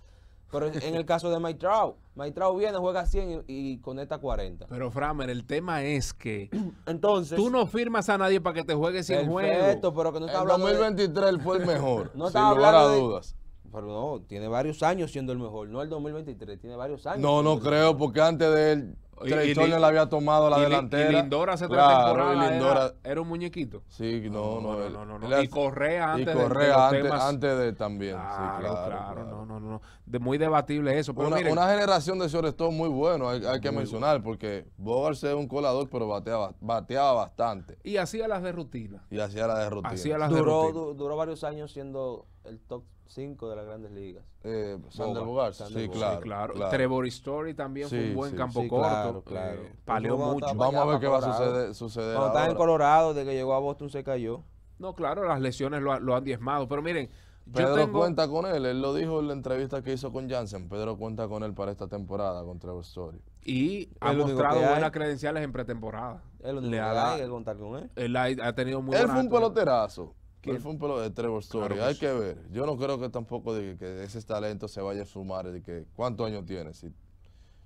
Pero en, el caso de Maitrao, Maitrao viene, juega 100 y, conecta 40. Pero Framer, el tema es que entonces tú no firmas a nadie para que te juegue 100 juegos. Pero que no está el 2023 fue el mejor, no sin lugar a dudas. Pero no, tiene varios años siendo el mejor, no el 2023, tiene varios años. No, no creo, porque antes de él Trey le había tomado la delantera. Y Lindora hace claro, temporadas era, un muñequito. Sí, no, no. y Correa antes de, antes, de también. sí, claro, claro, No, no, no. De, muy debatible eso. Pero una, generación de shortstop muy bueno, hay, que mencionar, porque Bogart es un colador, pero bateaba, bastante. Y hacía las de rutina. Y hacía las de rutina. Hacía duró varios años siendo el top Cinco de las grandes ligas. Eh, Sander Bogart, sí, claro, Trevor Story también fue un buen campo corto. Claro, eh, claro. paleó mucho. Vamos a ver qué va a suceder. suceder Cuando estaba en Colorado, desde que llegó a Boston se cayó. No, claro, las lesiones lo, han diezmado. Pero miren, Pedro cuenta con él, él lo dijo en la entrevista que hizo con Jansen. Pedro cuenta con él para esta temporada con Trevor Story. Y ha mostrado buenas credenciales en pretemporada. ¿eh? Él le ha dado, contar con él. Él ha, tenido muy Él fue un peloterazo. Que fue un pelo de Trevor Story. Hay que ver. Yo no creo que tampoco que ese talento se vaya a sumar. De que, ¿Cuántos años tiene? Si,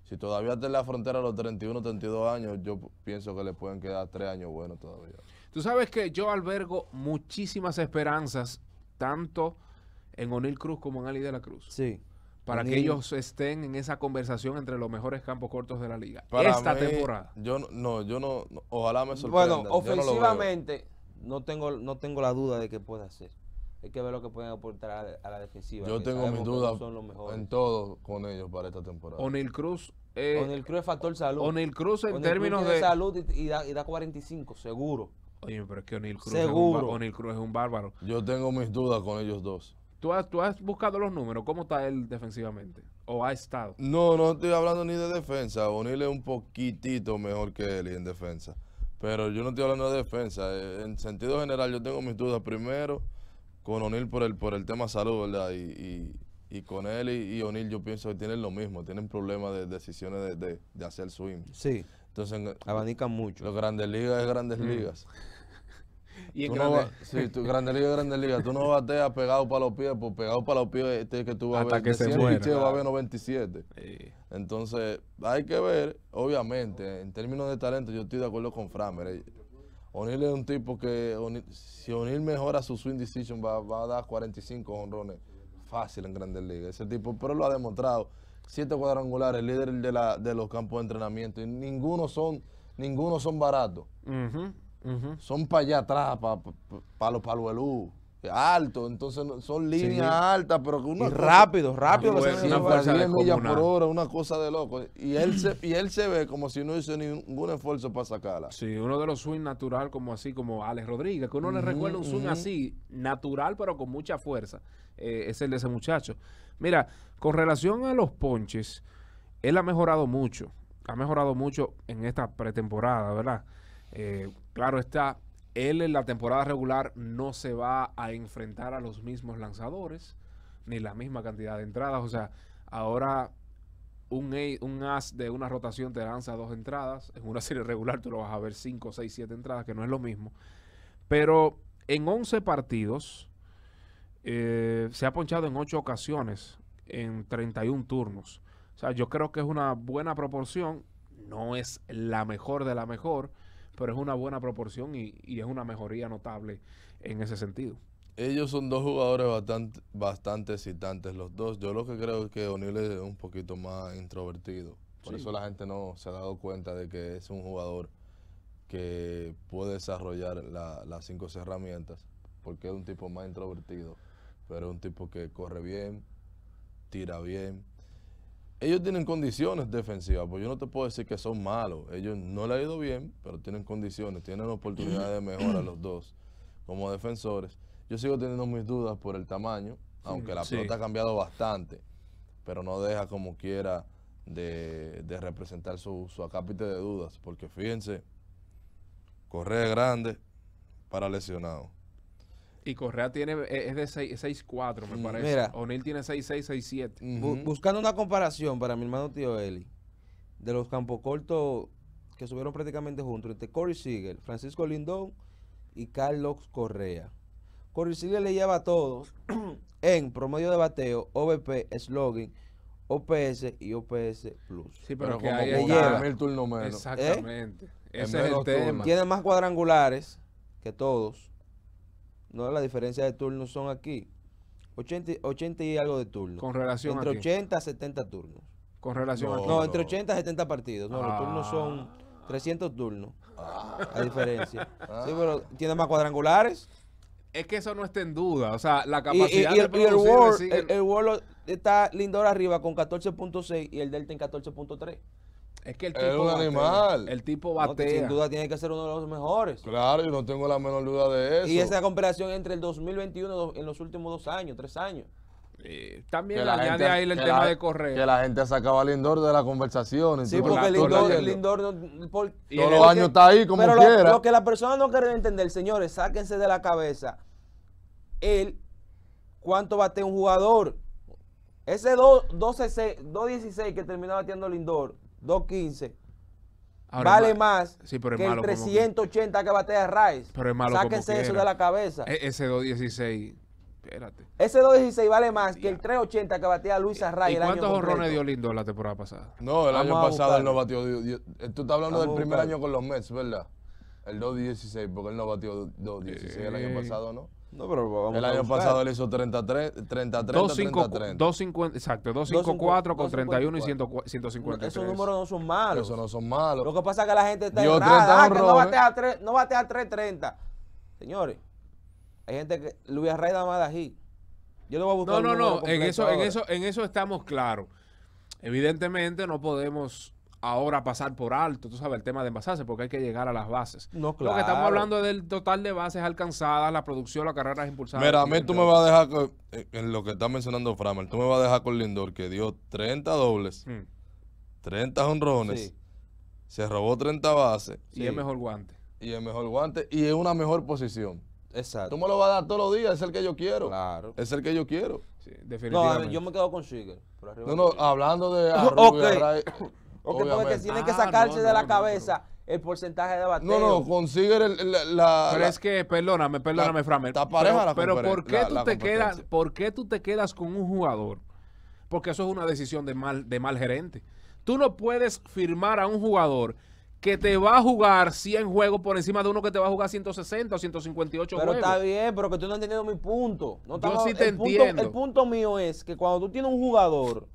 si todavía está en la frontera a los 31, 32 años, yo pienso que le pueden quedar tres años buenos todavía. Tú sabes que yo albergo muchísimas esperanzas, tanto en O'Neill Cruz como en Ali de la Cruz. Sí. Para que ellos estén en esa conversación entre los mejores campos cortos de la liga. Para Esta temporada. Yo no, yo no, no, ojalá me sorprenda. Bueno, ofensivamente no tengo, no tengo la duda de que puede hacer. Hay que ver lo que pueden aportar a, la, defensiva. Yo tengo mis dudas en todo con ellos para esta temporada. O'Neill Cruz. Cruz es factor salud. O'Neill Cruz en términos de... salud y, da, y da 45, seguro. Oye, pero es que O'Neill Cruz, Cruz, es un bárbaro. Yo tengo mis dudas con ellos dos. ¿Tú has, ¿Tú has buscado los números? ¿Cómo está él defensivamente? ¿O ha estado? No, no estoy hablando ni de defensa. O'Neill es un poquitito mejor que él en defensa. Pero yo no estoy hablando de defensa. Eh, en sentido general, yo tengo mis dudas primero con O'Neill por el, por el tema salud, ¿verdad? Y, y, con él y, Onil O'Neill yo pienso que tienen lo mismo. Tienen problemas de decisiones de, de, hacer swing. Sí. Entonces, abanican mucho. Los grandes ligas es grandes mm. ligas. Y tú no sí, Grandes Ligas, Grandes Ligas. Tú no bateas pegado para los pies, pues pegado para los pies este que tú vas a ver. que se a 97. Sí. Entonces, hay que ver, obviamente, en términos de talento, yo estoy de acuerdo con Framer. Eh, O'Neill es un tipo que, si O'Neill mejora su swing decision, va, a dar 45 honrones fácil en Grandes Ligas. Ese tipo, pero lo ha demostrado. Siete cuadrangulares, líder de, la, de los campos de entrenamiento, y ninguno son, ninguno son baratos. Son para allá atrás, para los paluelú alto, entonces son líneas altas, pero que uno rápido, rápido, una, por hora, una cosa de loco. Y él se, y él se ve como si no hizo ningún esfuerzo para sacarla. Sí, uno de los swings natural como así como Alex Rodríguez, que uno le recuerda un swing así natural pero con mucha fuerza. Eh, es el de ese muchacho. Mira, con relación a los ponches, él ha mejorado mucho. Ha mejorado mucho en esta pretemporada, ¿verdad? Eh, claro está, él en la temporada regular no se va a enfrentar a los mismos lanzadores, ni la misma cantidad de entradas. O sea, ahora un, as de una rotación te lanza dos entradas. En una serie regular tú lo vas a ver cinco, seis, siete entradas, que no es lo mismo. Pero en 11 partidos eh, se ha ponchado en ocho ocasiones, en 31 turnos. O sea, yo creo que es una buena proporción. No es la mejor de la mejor pero es una buena proporción y, es una mejoría notable en ese sentido. Ellos son dos jugadores bastante, bastante excitantes los dos. Yo lo que creo es que O'Neill es un poquito más introvertido. Por eso la gente no se ha dado cuenta de que es un jugador que puede desarrollar las cinco herramientas, porque es un tipo más introvertido, pero es un tipo que corre bien, tira bien, ellos tienen condiciones defensivas, pues yo no te puedo decir que son malos. Ellos no le ha ido bien, pero tienen condiciones, tienen oportunidades de mejora los dos como defensores. Yo sigo teniendo mis dudas por el tamaño, aunque la pelota ha cambiado bastante, pero no deja como quiera de, representar su, su, acápite de dudas, porque fíjense, corre grande para lesionado. Y Correa tiene, eh, es de 6-4, me mm, parece. Mira. O'Neill tiene 6-6, 6-7. Buscando una comparación para mi hermano tío Eli, de los campos cortos que subieron prácticamente juntos, entre Corey Siegel, Francisco Lindón y Carlos Correa. Corey Siegel le lleva a todos en promedio de bateo, OBP, slogan, OPS y OPS Plus. Sí, pero, que como hay, lleva el turno menos. Exactamente. Ese es el tema. Tiene más cuadrangulares que todos no, la diferencia de turnos son aquí. 80, 80 y algo de turnos. Con relación Entre 80 70 turnos. Con relación no, a No, entre 80 70 partidos. No, los ah. turnos son 300 turnos. Ah. A diferencia. Ah. Sí, pero tiene más cuadrangulares. Es que eso no está en duda. O sea, la capacidad y, el, de está Lindor arriba con 14.6 y el Delta en 14.3. Es que el tipo. Es un animal. El tipo batea. sin duda tiene que ser uno de los mejores. Claro, yo no tengo la menor duda de eso. Y esa comparación entre el 2021 en los últimos dos años, tres años. también la gente, ahí el tema de correr. Que la gente sacaba a Lindor de la conversación. Sí, porque Lindor, Lindor todos los años está ahí como quiera. Lo, lo que las personas no quieren entender, señores, sáquense de la cabeza. Él, ¿cuánto bate un jugador? Ese 2.16 que terminó batiendo Lindor 215. vale más sí, pero es que el 380 que, que batea Rice. Pero es malo Sáquense eso de la cabeza. E-, ese 216, espérate. Ese 216 vale más que el 380 que batea Luis Array el año ¿Cuántos horrones dio Lindo la temporada pasada? No, el año pasado él no batió. tú estás hablando del primer año con los Mets, ¿verdad? El 216, porque él no batió 216 el año eh. pasado, ¿no? No, pero vamos El año pasado él hizo 33, 33, 250, exacto, 254 con 31 y 153. Esos números no son malos. no son malos. Lo que pasa es que la gente está ah, no batea a 3, no 330. Señores, hay gente que Luis de aquí. Yo le voy a buscar No, no, no, en eso en eso en eso estamos claros. Evidentemente no podemos ahora pasar por alto, tú sabes, el tema de envasarse, porque hay que llegar a las bases. No, claro. Lo que estamos hablando del total de bases alcanzadas, la producción, las carreras impulsadas. Mira, a mí tú me vas a dejar, eh, en lo que está mencionando Framer, tú me vas a dejar con Lindor, que dio 30 dobles, 30 mm. honrones, se robó 30 bases. Y el es mejor guante. Y el mejor guante, y es una mejor posición. Exacto. Tú me lo vas a dar todos los días, es el que yo quiero. Claro. Es el que yo quiero. Sí, definitivamente. No, yo me quedo con No, no, hablando de... Porque, porque tienen que sacarse ah, de la cabeza el porcentaje de bateo. No, no, consigue la, Pero es que, perdóname, perdóname, Framer. Está pareja pero, la pero ¿por, qué tú te quedas, ¿por qué tú te quedas con un jugador? Porque eso es una decisión de mal, de mal gerente. Tú no puedes firmar a un jugador que te va a jugar 100 juegos por encima de uno que te va a jugar 160 o 158 juegos. Pero está bien, pero que tú no has entendido mi punto. Yo sí te entiendo. Punto, el punto mío es que cuando tú tienes un jugador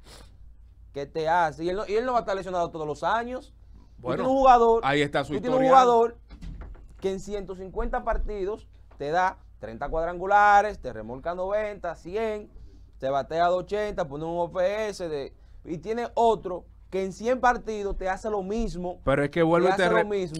te hace? Y él, no, y él no va a estar lesionado todos los años. Bueno, un jugador, ahí está su historia. un jugador que en 150 partidos te da 30 cuadrangulares, te remolca 90, 100, te batea 80, pone un OPS y tiene otro que en 100 partidos te hace lo mismo. Pero es que vuelve y te,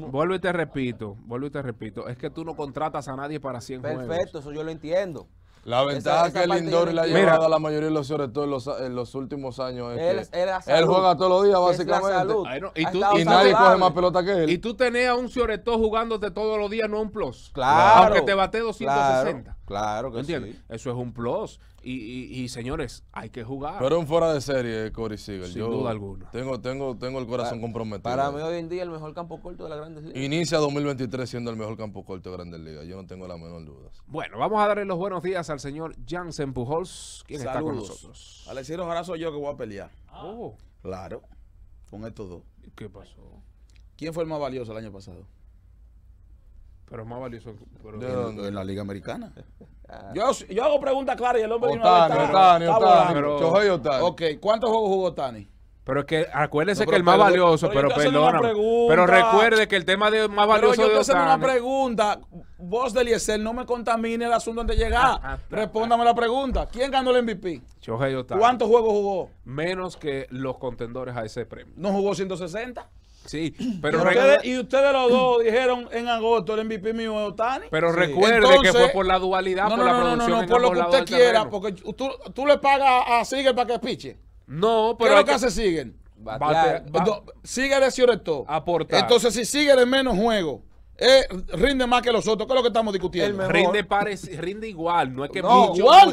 vuelvo y te repito, vuelvo y te repito, es que tú no contratas a nadie para 100 Perfecto, eso yo lo entiendo. La ventaja es que el Lindor le ha llevado a la mayoría de los Cioretos en los, últimos años. Este. Es él, que él, juega todos los días, básicamente. y, tú, y nadie coge más pelota que él. Y tú tenías a un Cioretó jugándote todos los días, no un plus. Claro. Aunque te bate 260. Claro que Eso es un plus. Y, señores, hay que jugar. Pero un fuera de serie, Corey Siegel. Sin duda alguna. Tengo, tengo, tengo el corazón comprometido. Para mí hoy en día el mejor campo corto de la Grandes Ligas. Inicia 2023 siendo el mejor campo corto de la Grandes liga. Yo no tengo la menor duda. Bueno, vamos a darle los buenos días al señor Jansen Pujols, quien Saludos. está con nosotros. ahora yo que voy a pelear. Ah. Claro, con estos dos. ¿Qué pasó? ¿Quién fue el más valioso el año pasado? Pero más valioso. En la Liga Americana. Ah. yo, hago preguntas claras y el hombre no Ok, ¿cuántos juegos jugó Tani Pero es que acuérdese que el más valioso, pero, perdona. Pero recuerde que el tema de más valioso pero yo te una pregunta. Vos de Liesel, no me contamine el asunto antes de llegar. Ah, ah, Respóndame la pregunta. ¿Quién ganó el MVP? Shohei Otani. ¿Cuántos juegos jugó? Menos que los contendores a ese premio. ¿No jugó 160? Sí, pero y ustedes, y ustedes los dos dijeron en agosto el MVP mío es Otani. Pero recuerde que fue por la dualidad, no, por no, la no, producción. No, por lo que usted quiera, porque tú, le pagas a Sigel para que piche. No, pero. ¿Qué es lo que hace Sigel? sigue es recto. Aportar. Entonces, si sigue es menos juego. Eh, rinde más que los otros, qué es lo que estamos discutiendo. Rinde, rinde igual, no es que piche, igual,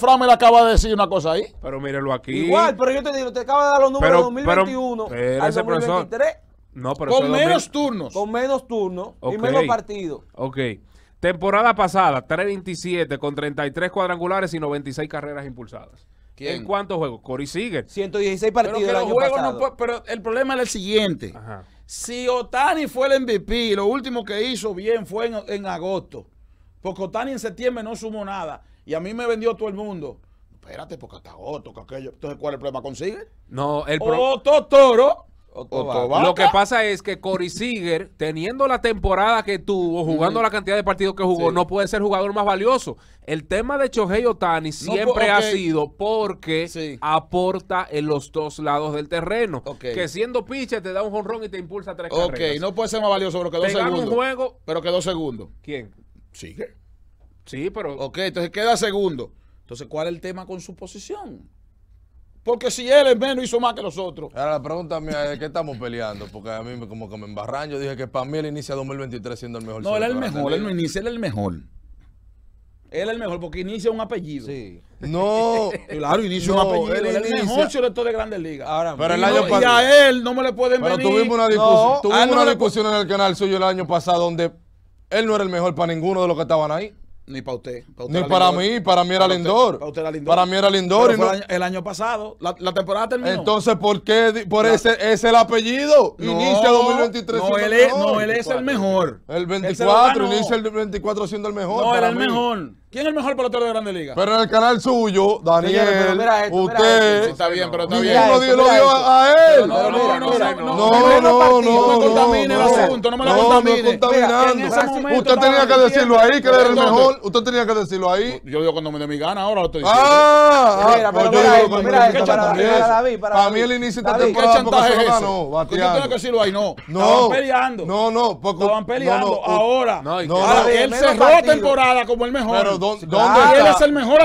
Pero le acaba de decir una cosa ahí. Pero mírelo aquí. Igual, pero yo te digo, te acaba de dar los números de 2021 pero, al 2023 con menos turnos. Con menos turnos y menos partidos. Ok. Temporada pasada, 327 con 33 cuadrangulares y 96 carreras impulsadas. ¿En cuántos juegos? Cory sigue? 116 partidos pero, el problema es el siguiente. Si Otani fue el MVP, lo último que hizo bien fue en, agosto. Porque Otani en septiembre no sumó nada. Y a mí me vendió todo el mundo espérate, porque hasta agosto, aquello. Entonces, ¿cuál es el problema ¿Consigue? No, el problema. O lo que pasa es que Cory Seager, teniendo la temporada que tuvo, jugando la cantidad de partidos que jugó, no puede ser jugador más valioso. El tema de Chohei Otani siempre ha sido porque aporta en los dos lados del terreno. Que siendo pitcher te da un jonrón y te impulsa tres Ok, no puede ser más valioso, pero quedó segundo. Gana un juego. Pero quedó segundo. ¿Quién? Sigue. Sí, pero. Ok, entonces queda segundo. Entonces, ¿cuál es el tema con su posición? Porque si él es menos, hizo más que nosotros. Ahora la pregunta mía es, ¿qué estamos peleando? Porque a mí me, como que me embarran. Yo dije que para mí él inicia 2023 siendo el mejor. No, él es el mejor. Él no inicia, él es el mejor. Él es el mejor porque inicia un apellido. Sí. No. Claro, inicia un apellido. Él, él es el mejor de Grandes Ligas. Ahora, pero el año pasado. Y a él no me le pueden venir. Pero tuvimos una discusión, no. tuvimos ah, una discusión en el canal suyo el año pasado donde él no era el mejor para ninguno de los que estaban ahí. Ni para usted. Ni para mí, para mí era Lindor. para, era Lindor. para mí era Lindor. el, año, pasado, la, temporada terminó. Entonces, ¿por qué? Por ese es el apellido. No, inicia 2023 no, él es, el mejor. El 24, inicia el 24 siendo el mejor. No, era el mejor. ¿Quién es el mejor pelotero de Grande Liga? Pero en el canal suyo, Daniel, pero mira esto, mira usted... esto. Sí, está bien, pero está bien. Ninguno lo dio a, a él. No, no, no, no, no, no, no, me contamine el asunto, no me lo contamine. No, contaminando. Usted tenía que decirlo ahí, que era el mejor. Usted tenía que decirlo ahí. Yo digo cuando me dé mi gana, ahora lo estoy diciendo. Ah, ah mira, pues pero mira esto, mira esto, para David, para mí el inicio de esta temporada ¿Qué chantaje es eso? bateando. Usted tenía que decirlo ahí, no. No. Estaban peleando. No, no, Estaban peleando ahora. No él cerró temporada como el mejor. ¿dónde está, el mejor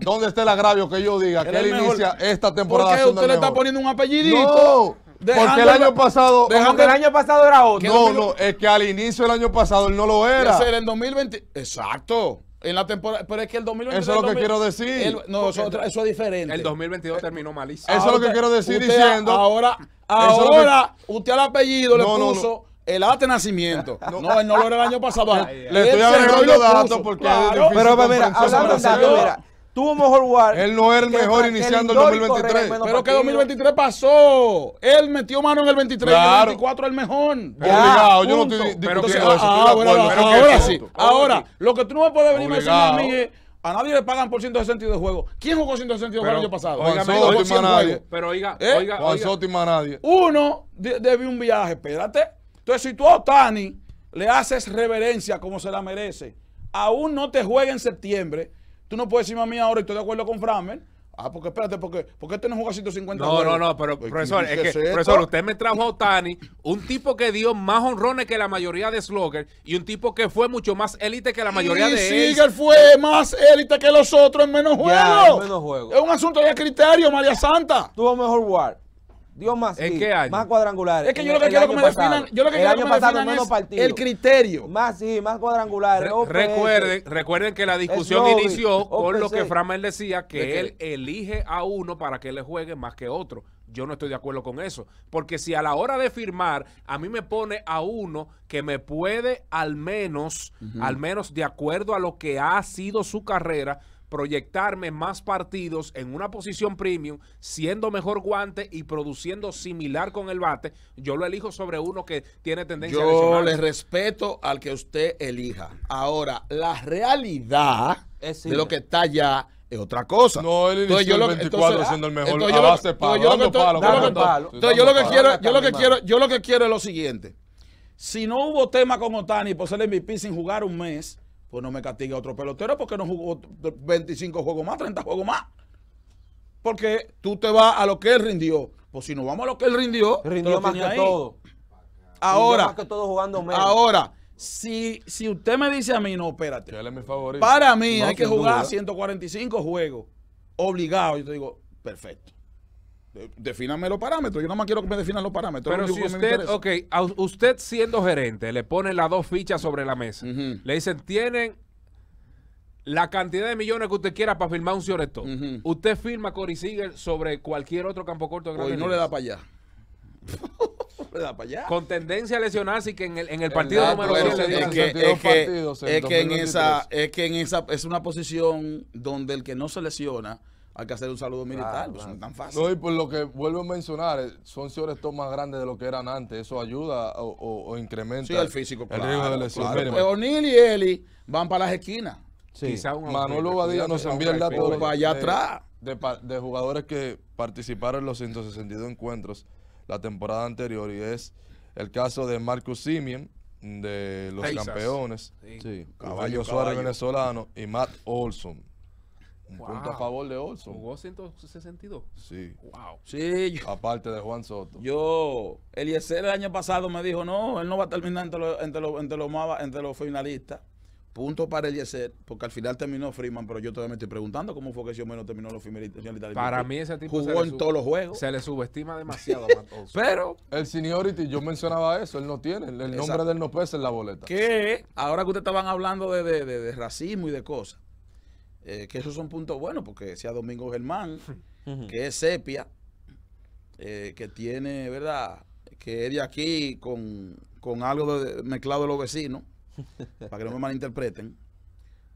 ¿dónde está el agravio que yo diga que él inicia esta temporada? ¿Por qué usted le está poniendo un apellidito. No. porque el año pasado. que el año pasado era otro. No, no, es que al inicio del año pasado él no lo era. que en 2020. Exacto. En la temporada, pero es que el 2022. Eso es lo que quiero decir. eso, es diferente. El 2022 eh, terminó malísimo. Eso es lo que quiero decir diciendo. Ahora, ahora, usted al apellido le puso el arte nacimiento. No, él no lo era el año pasado. le estoy agregando datos porque. Claro. pero, mira, hablando de datos, mira. Tuvo mejor guard. Él no era el mejor iniciando el 2023. Pero que 2023 pasó. Él metió mano en el 23 y el 24 el mejor. Ya, Obligado, yo no estoy ahora, pero ahora sí. Ahora, lo que tú no me puedes venir a decir a mí es A nadie le pagan por de de juego ¿Quién jugó 162 juego el año pasado? Oiga, oiga, oiga, Pero oiga, ¿Eh? oiga, nadie. Uno debió un viaje. Espérate. Entonces, si tú a Otani le haces reverencia como se la merece, aún no te juega en septiembre, tú no puedes decirme a mí ahora, estoy de acuerdo con Framer, Ah, porque espérate, porque, porque este no juega 150 No, no, no, pero pues, profesor, es que, profesor, usted me trajo a Otani, un tipo que dio más honrones que la mayoría de Slugger y un tipo que fue mucho más élite que la mayoría de de él fue más élite que los otros en menos juegos. menos Es un asunto de criterio, María Santa. Tuvo mejor guard. Dios más, más cuadrangulares. Es que yo lo que quiero que yo lo que el el criterio. Más sí, más cuadrangulares. recuerden, recuerden que la discusión inició con lo que Framel decía que él elige a uno para que le juegue más que otro. Yo no estoy de acuerdo con eso. Porque si a la hora de firmar, a mí me pone a uno que me puede al menos, al menos de acuerdo a lo que ha sido su carrera, proyectarme más partidos en una posición premium, siendo mejor guante y produciendo similar con el bate, yo lo elijo sobre uno que tiene tendencia yo Yo le respeto al que usted elija. Ahora, la realidad de lo que está ya es otra cosa. No, él inició 24 ah, siendo el mejor Entonces yo lo que quiero, yo lo que quiero, yo lo que quiero es lo siguiente. Si no hubo tema con Otani por ser MVP sin jugar un mes, pues no me castigue a otro pelotero porque no jugó 25 juegos más, 30 juegos más. Porque tú te vas a lo que él rindió. Pues si no vamos a lo que él rindió, rindió más que todo. Ahora, ahora si, si usted me dice a mí, no, espérate. Para mí hay que jugar 145 juegos obligados Yo te digo, perfecto. Defíname los parámetros. Yo no más quiero que me definan los parámetros. Pero si usted, ok, usted siendo gerente, le pone las dos fichas sobre la mesa. Le dicen, tienen la cantidad de millones que usted quiera para firmar un Cioreto. Usted firma Cory Seager sobre cualquier otro campo corto. De Hoy pues no le da para allá. le da para allá. Con tendencia a lesionarse y que en el, en el partido número es, que, es, que en esa es que en esa es una posición donde el que no se lesiona hay que hacer un saludo militar, pues, no es tan fácil. No, y por lo que vuelvo a mencionar, eh, son señores más grandes de lo que eran antes, eso ayuda o, incrementa el, físico, riesgo de O'Neill y Eli van para las esquinas. Sí. Manuel nos envía el dato de, allá atrás. De, jugadores que participaron en los 162 encuentros la temporada anterior y es el caso de Marcus Simien de los campeones, Caballo Suárez venezolano y Matt Olson. Un punto a favor de Olson. Jugó 162. Sí. Sí. Aparte de Juan Soto. Yo, el Eliezer el año pasado me dijo, no, él no va a terminar entre los entre entre finalistas. Punto para el Eliezer, porque al final terminó Freeman, pero yo todavía me estoy preguntando cómo fue que ese menos terminó los finalistas. Para mí ese tipo jugó en todos los juegos. Se le subestima demasiado a Pero el seniority, yo mencionaba eso, él no tiene, el, nombre de él no pesa en la boleta. ¿Qué? ahora que ustedes estaban hablando de racismo y de cosas, eh, que esos son puntos buenos, porque sea Domingo Germán, que es sepia, eh, que tiene, ¿verdad? Que es de aquí con, con algo mezclado de los vecinos, para que no me malinterpreten.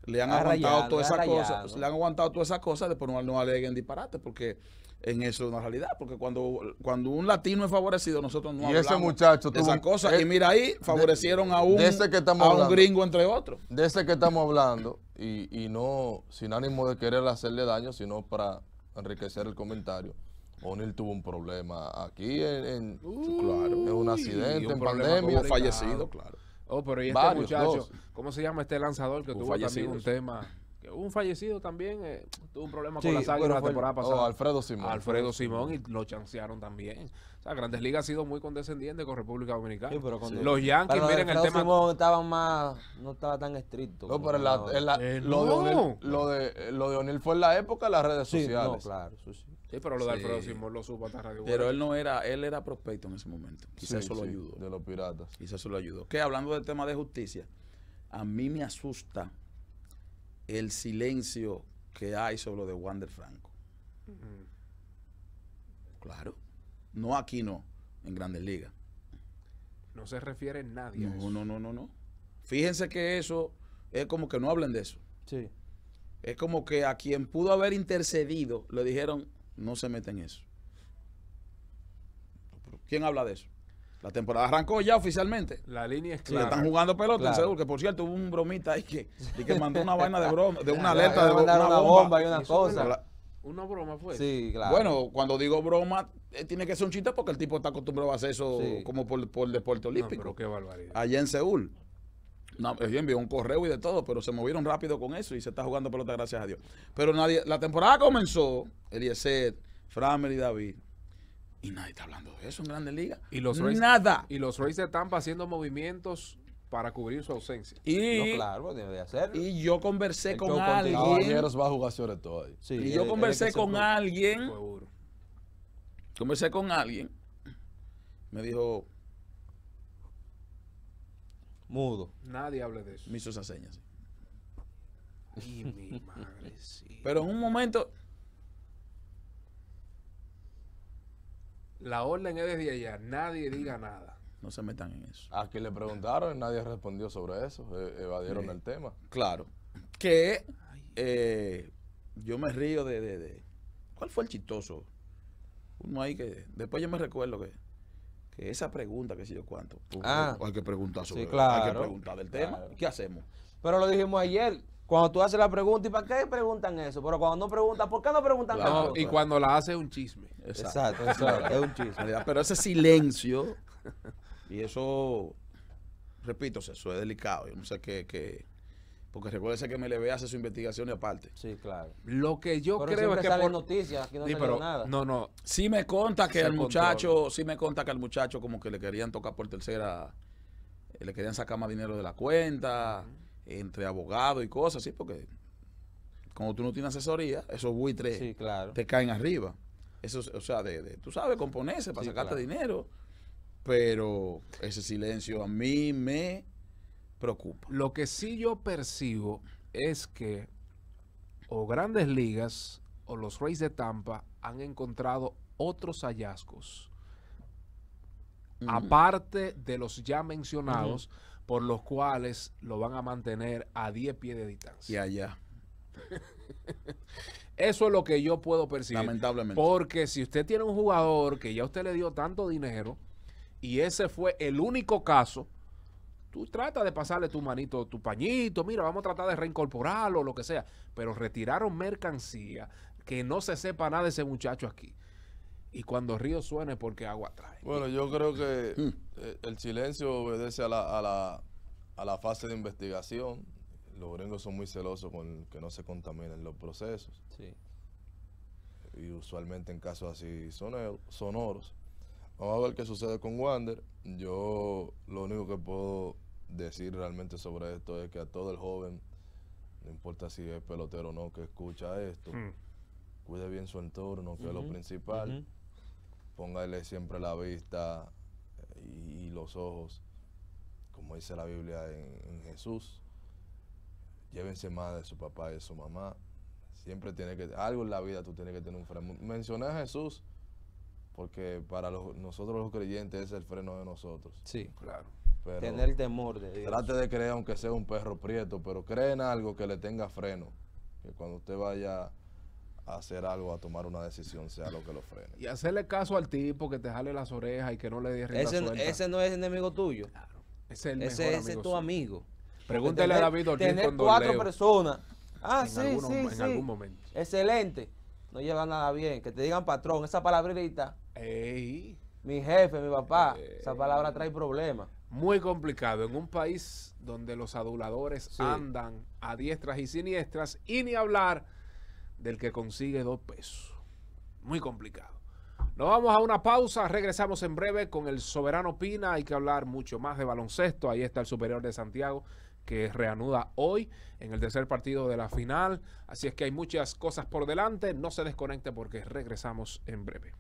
Le han, aguantado toda esa le han aguantado todas esas cosas, después no, no aleguen disparate, porque en eso una realidad, porque cuando, cuando un latino es favorecido, nosotros no hablamos ese muchacho de esas cosas. E y mira ahí, favorecieron a un, a un gringo entre otros. De ese que estamos hablando, y, no sin ánimo de querer hacerle daño, sino para enriquecer el comentario. O'Neill tuvo un problema aquí en, claro, un accidente, un en pandemia. fallecido, claro. Oh, pero y este muchacho, ¿cómo se llama este lanzador que tuvo también un tema un fallecido también, eh, tuvo un problema con la saga la temporada pasada. Alfredo Simón. Alfredo Simón y lo chancearon también. O sea, Grandes Ligas ha sido muy condescendiente con República Dominicana. los Yankees, miren el tema. Simón estaba más, no estaba tan estricto. No, pero la, eh, lo, De O'Neill, lo, de eh, lo fue en la época las redes sociales. No, claro, sí. pero lo de Alfredo Simón lo supo hasta Radio Pero él no era, él era prospecto en ese momento. Quizás eso lo ayudó. De los piratas. Quizás eso lo ayudó. Que hablando del tema de justicia, a mí me asusta el silencio que hay sobre lo de Wander Franco. Claro. No aquí no, en Grandes Ligas. No se refiere nadie. No, a eso. no, no, no, no. Fíjense que eso es como que no hablen de eso. Sí. Es como que a quien pudo haber intercedido le dijeron, no se meten en eso. ¿Quién habla de eso? La temporada arrancó ya oficialmente. La línea es clara. están jugando pelota en Seúl, que por cierto hubo un bromita ahí que, que mandó una vaina de broma, de una alerta de una, bomba, y una cosa. una broma fue. Sí, claro. Bueno, cuando digo broma, eh, tiene que ser un chiste porque el tipo está acostumbrado a hacer eso como por, por el deporte olímpico. No, pero qué barbaridad. Allá en Seúl. No, eh, envió un correo y de todo, pero se movieron rápido con eso y se está jugando pelota, gracias a Dios. Pero nadie, la temporada comenzó, Eliezer, Framer y David, y nadie está hablando de eso en Grandes Ligas. Y los Rays, Nada. Y los Rays de Tampa haciendo movimientos para cubrir su ausencia. Y, claro, Y yo conversé con alguien. va a jugar sobre y yo conversé con alguien. conversé con alguien. Me dijo. Mudo. Nadie hable de eso. Me hizo esa seña. mi madre, Pero en un momento. La orden es desde allá, nadie diga nada. No se metan en eso. A que le preguntaron, nadie respondió sobre eso, eh, evadieron el tema. Claro. Que eh, yo me río de, de, de, ¿Cuál fue el chistoso? Uno hay que... Después yo me recuerdo que, que esa pregunta, que sé yo cuánto. Ah, hay que preguntar sobre sí, claro. Hay que preguntar del tema. ¿Qué hacemos? Pero lo dijimos ayer, cuando tú haces la pregunta, ¿y para qué preguntan eso? Pero cuando no preguntan, ¿por qué no preguntan Y cuando la hace es un chisme. Exacto, exacto, es un chisme. Pero ese silencio, y eso, repito, eso es delicado. Yo no sé qué, porque recuérdese que MLB hace su investigación y aparte. Sí, claro. Lo que yo creo es que. por... noticias, aquí no sí, pero, nada. No, no. Sí me conta que el muchacho, sí me conta que al muchacho como que le querían tocar por tercera, eh, le querían sacar más dinero de la cuenta entre abogados y cosas, ¿sí? Porque como tú no tienes asesoría, esos buitres claro. te caen arriba. Eso, o sea, de, tú sabes componerse para sacarte dinero, pero ese silencio a mí me preocupa. Lo que sí yo percibo es que o grandes ligas o los Reyes de Tampa han encontrado otros hallazgos. Aparte de los ya mencionados, por los cuales lo van a mantener a 10 pies de distancia. Y allá. Eso es lo que yo puedo percibir. Lamentablemente. Porque si usted tiene un jugador que ya usted le dio tanto dinero y ese fue el único caso, tú trata de pasarle tu manito, tu pañito, mira, vamos a tratar de reincorporarlo, o lo que sea. Pero retiraron mercancía, que no se sepa nada de ese muchacho aquí y cuando río suene porque agua trae. Bueno, yo creo que mm. eh, el silencio obedece a la, a la, a la fase de investigación. Los gringos son muy celosos con que no se contaminen los procesos. Sí. Y usualmente en casos así son sonoros. Vamos a ver qué sucede con Wander. Yo lo único que puedo decir realmente sobre esto es que a todo el joven, no importa si es pelotero o no, que escucha esto, mm. cuide bien su entorno, que es lo principal póngale siempre la vista eh, y, los ojos, como dice la Biblia, en, Jesús. Llévense más de su papá y de su mamá. Siempre tiene que, algo en la vida tú tienes que tener un freno. Mencioné a Jesús porque para nosotros los creyentes es el freno de nosotros. Sí, claro. tener temor de Dios. Trate de creer aunque sea un perro prieto, pero cree en algo que le tenga freno. Que cuando usted vaya hacer algo, a tomar una decisión, sea lo que lo frene. Y hacerle caso al tipo que te jale las orejas y que no le dé rienda ese, no es enemigo tuyo. Claro. Es el ese, es tu amigo. Pregúntele a David Ortiz Tener cuatro personas. Ah, en sí, en algún momento. Excelente. No lleva nada bien. Que te digan patrón. Esa palabrita. Ey. Mi jefe, mi papá. Eh. Esa palabra trae problemas. Muy complicado. En un país donde los aduladores andan a diestras y siniestras. Y ni hablar del que consigue dos pesos. Muy complicado. Nos vamos a una pausa, regresamos en breve con el Soberano Pina. Hay que hablar mucho más de baloncesto. Ahí está el Superior de Santiago que reanuda hoy en el tercer partido de la final. Así es que hay muchas cosas por delante. No se desconecte porque regresamos en breve.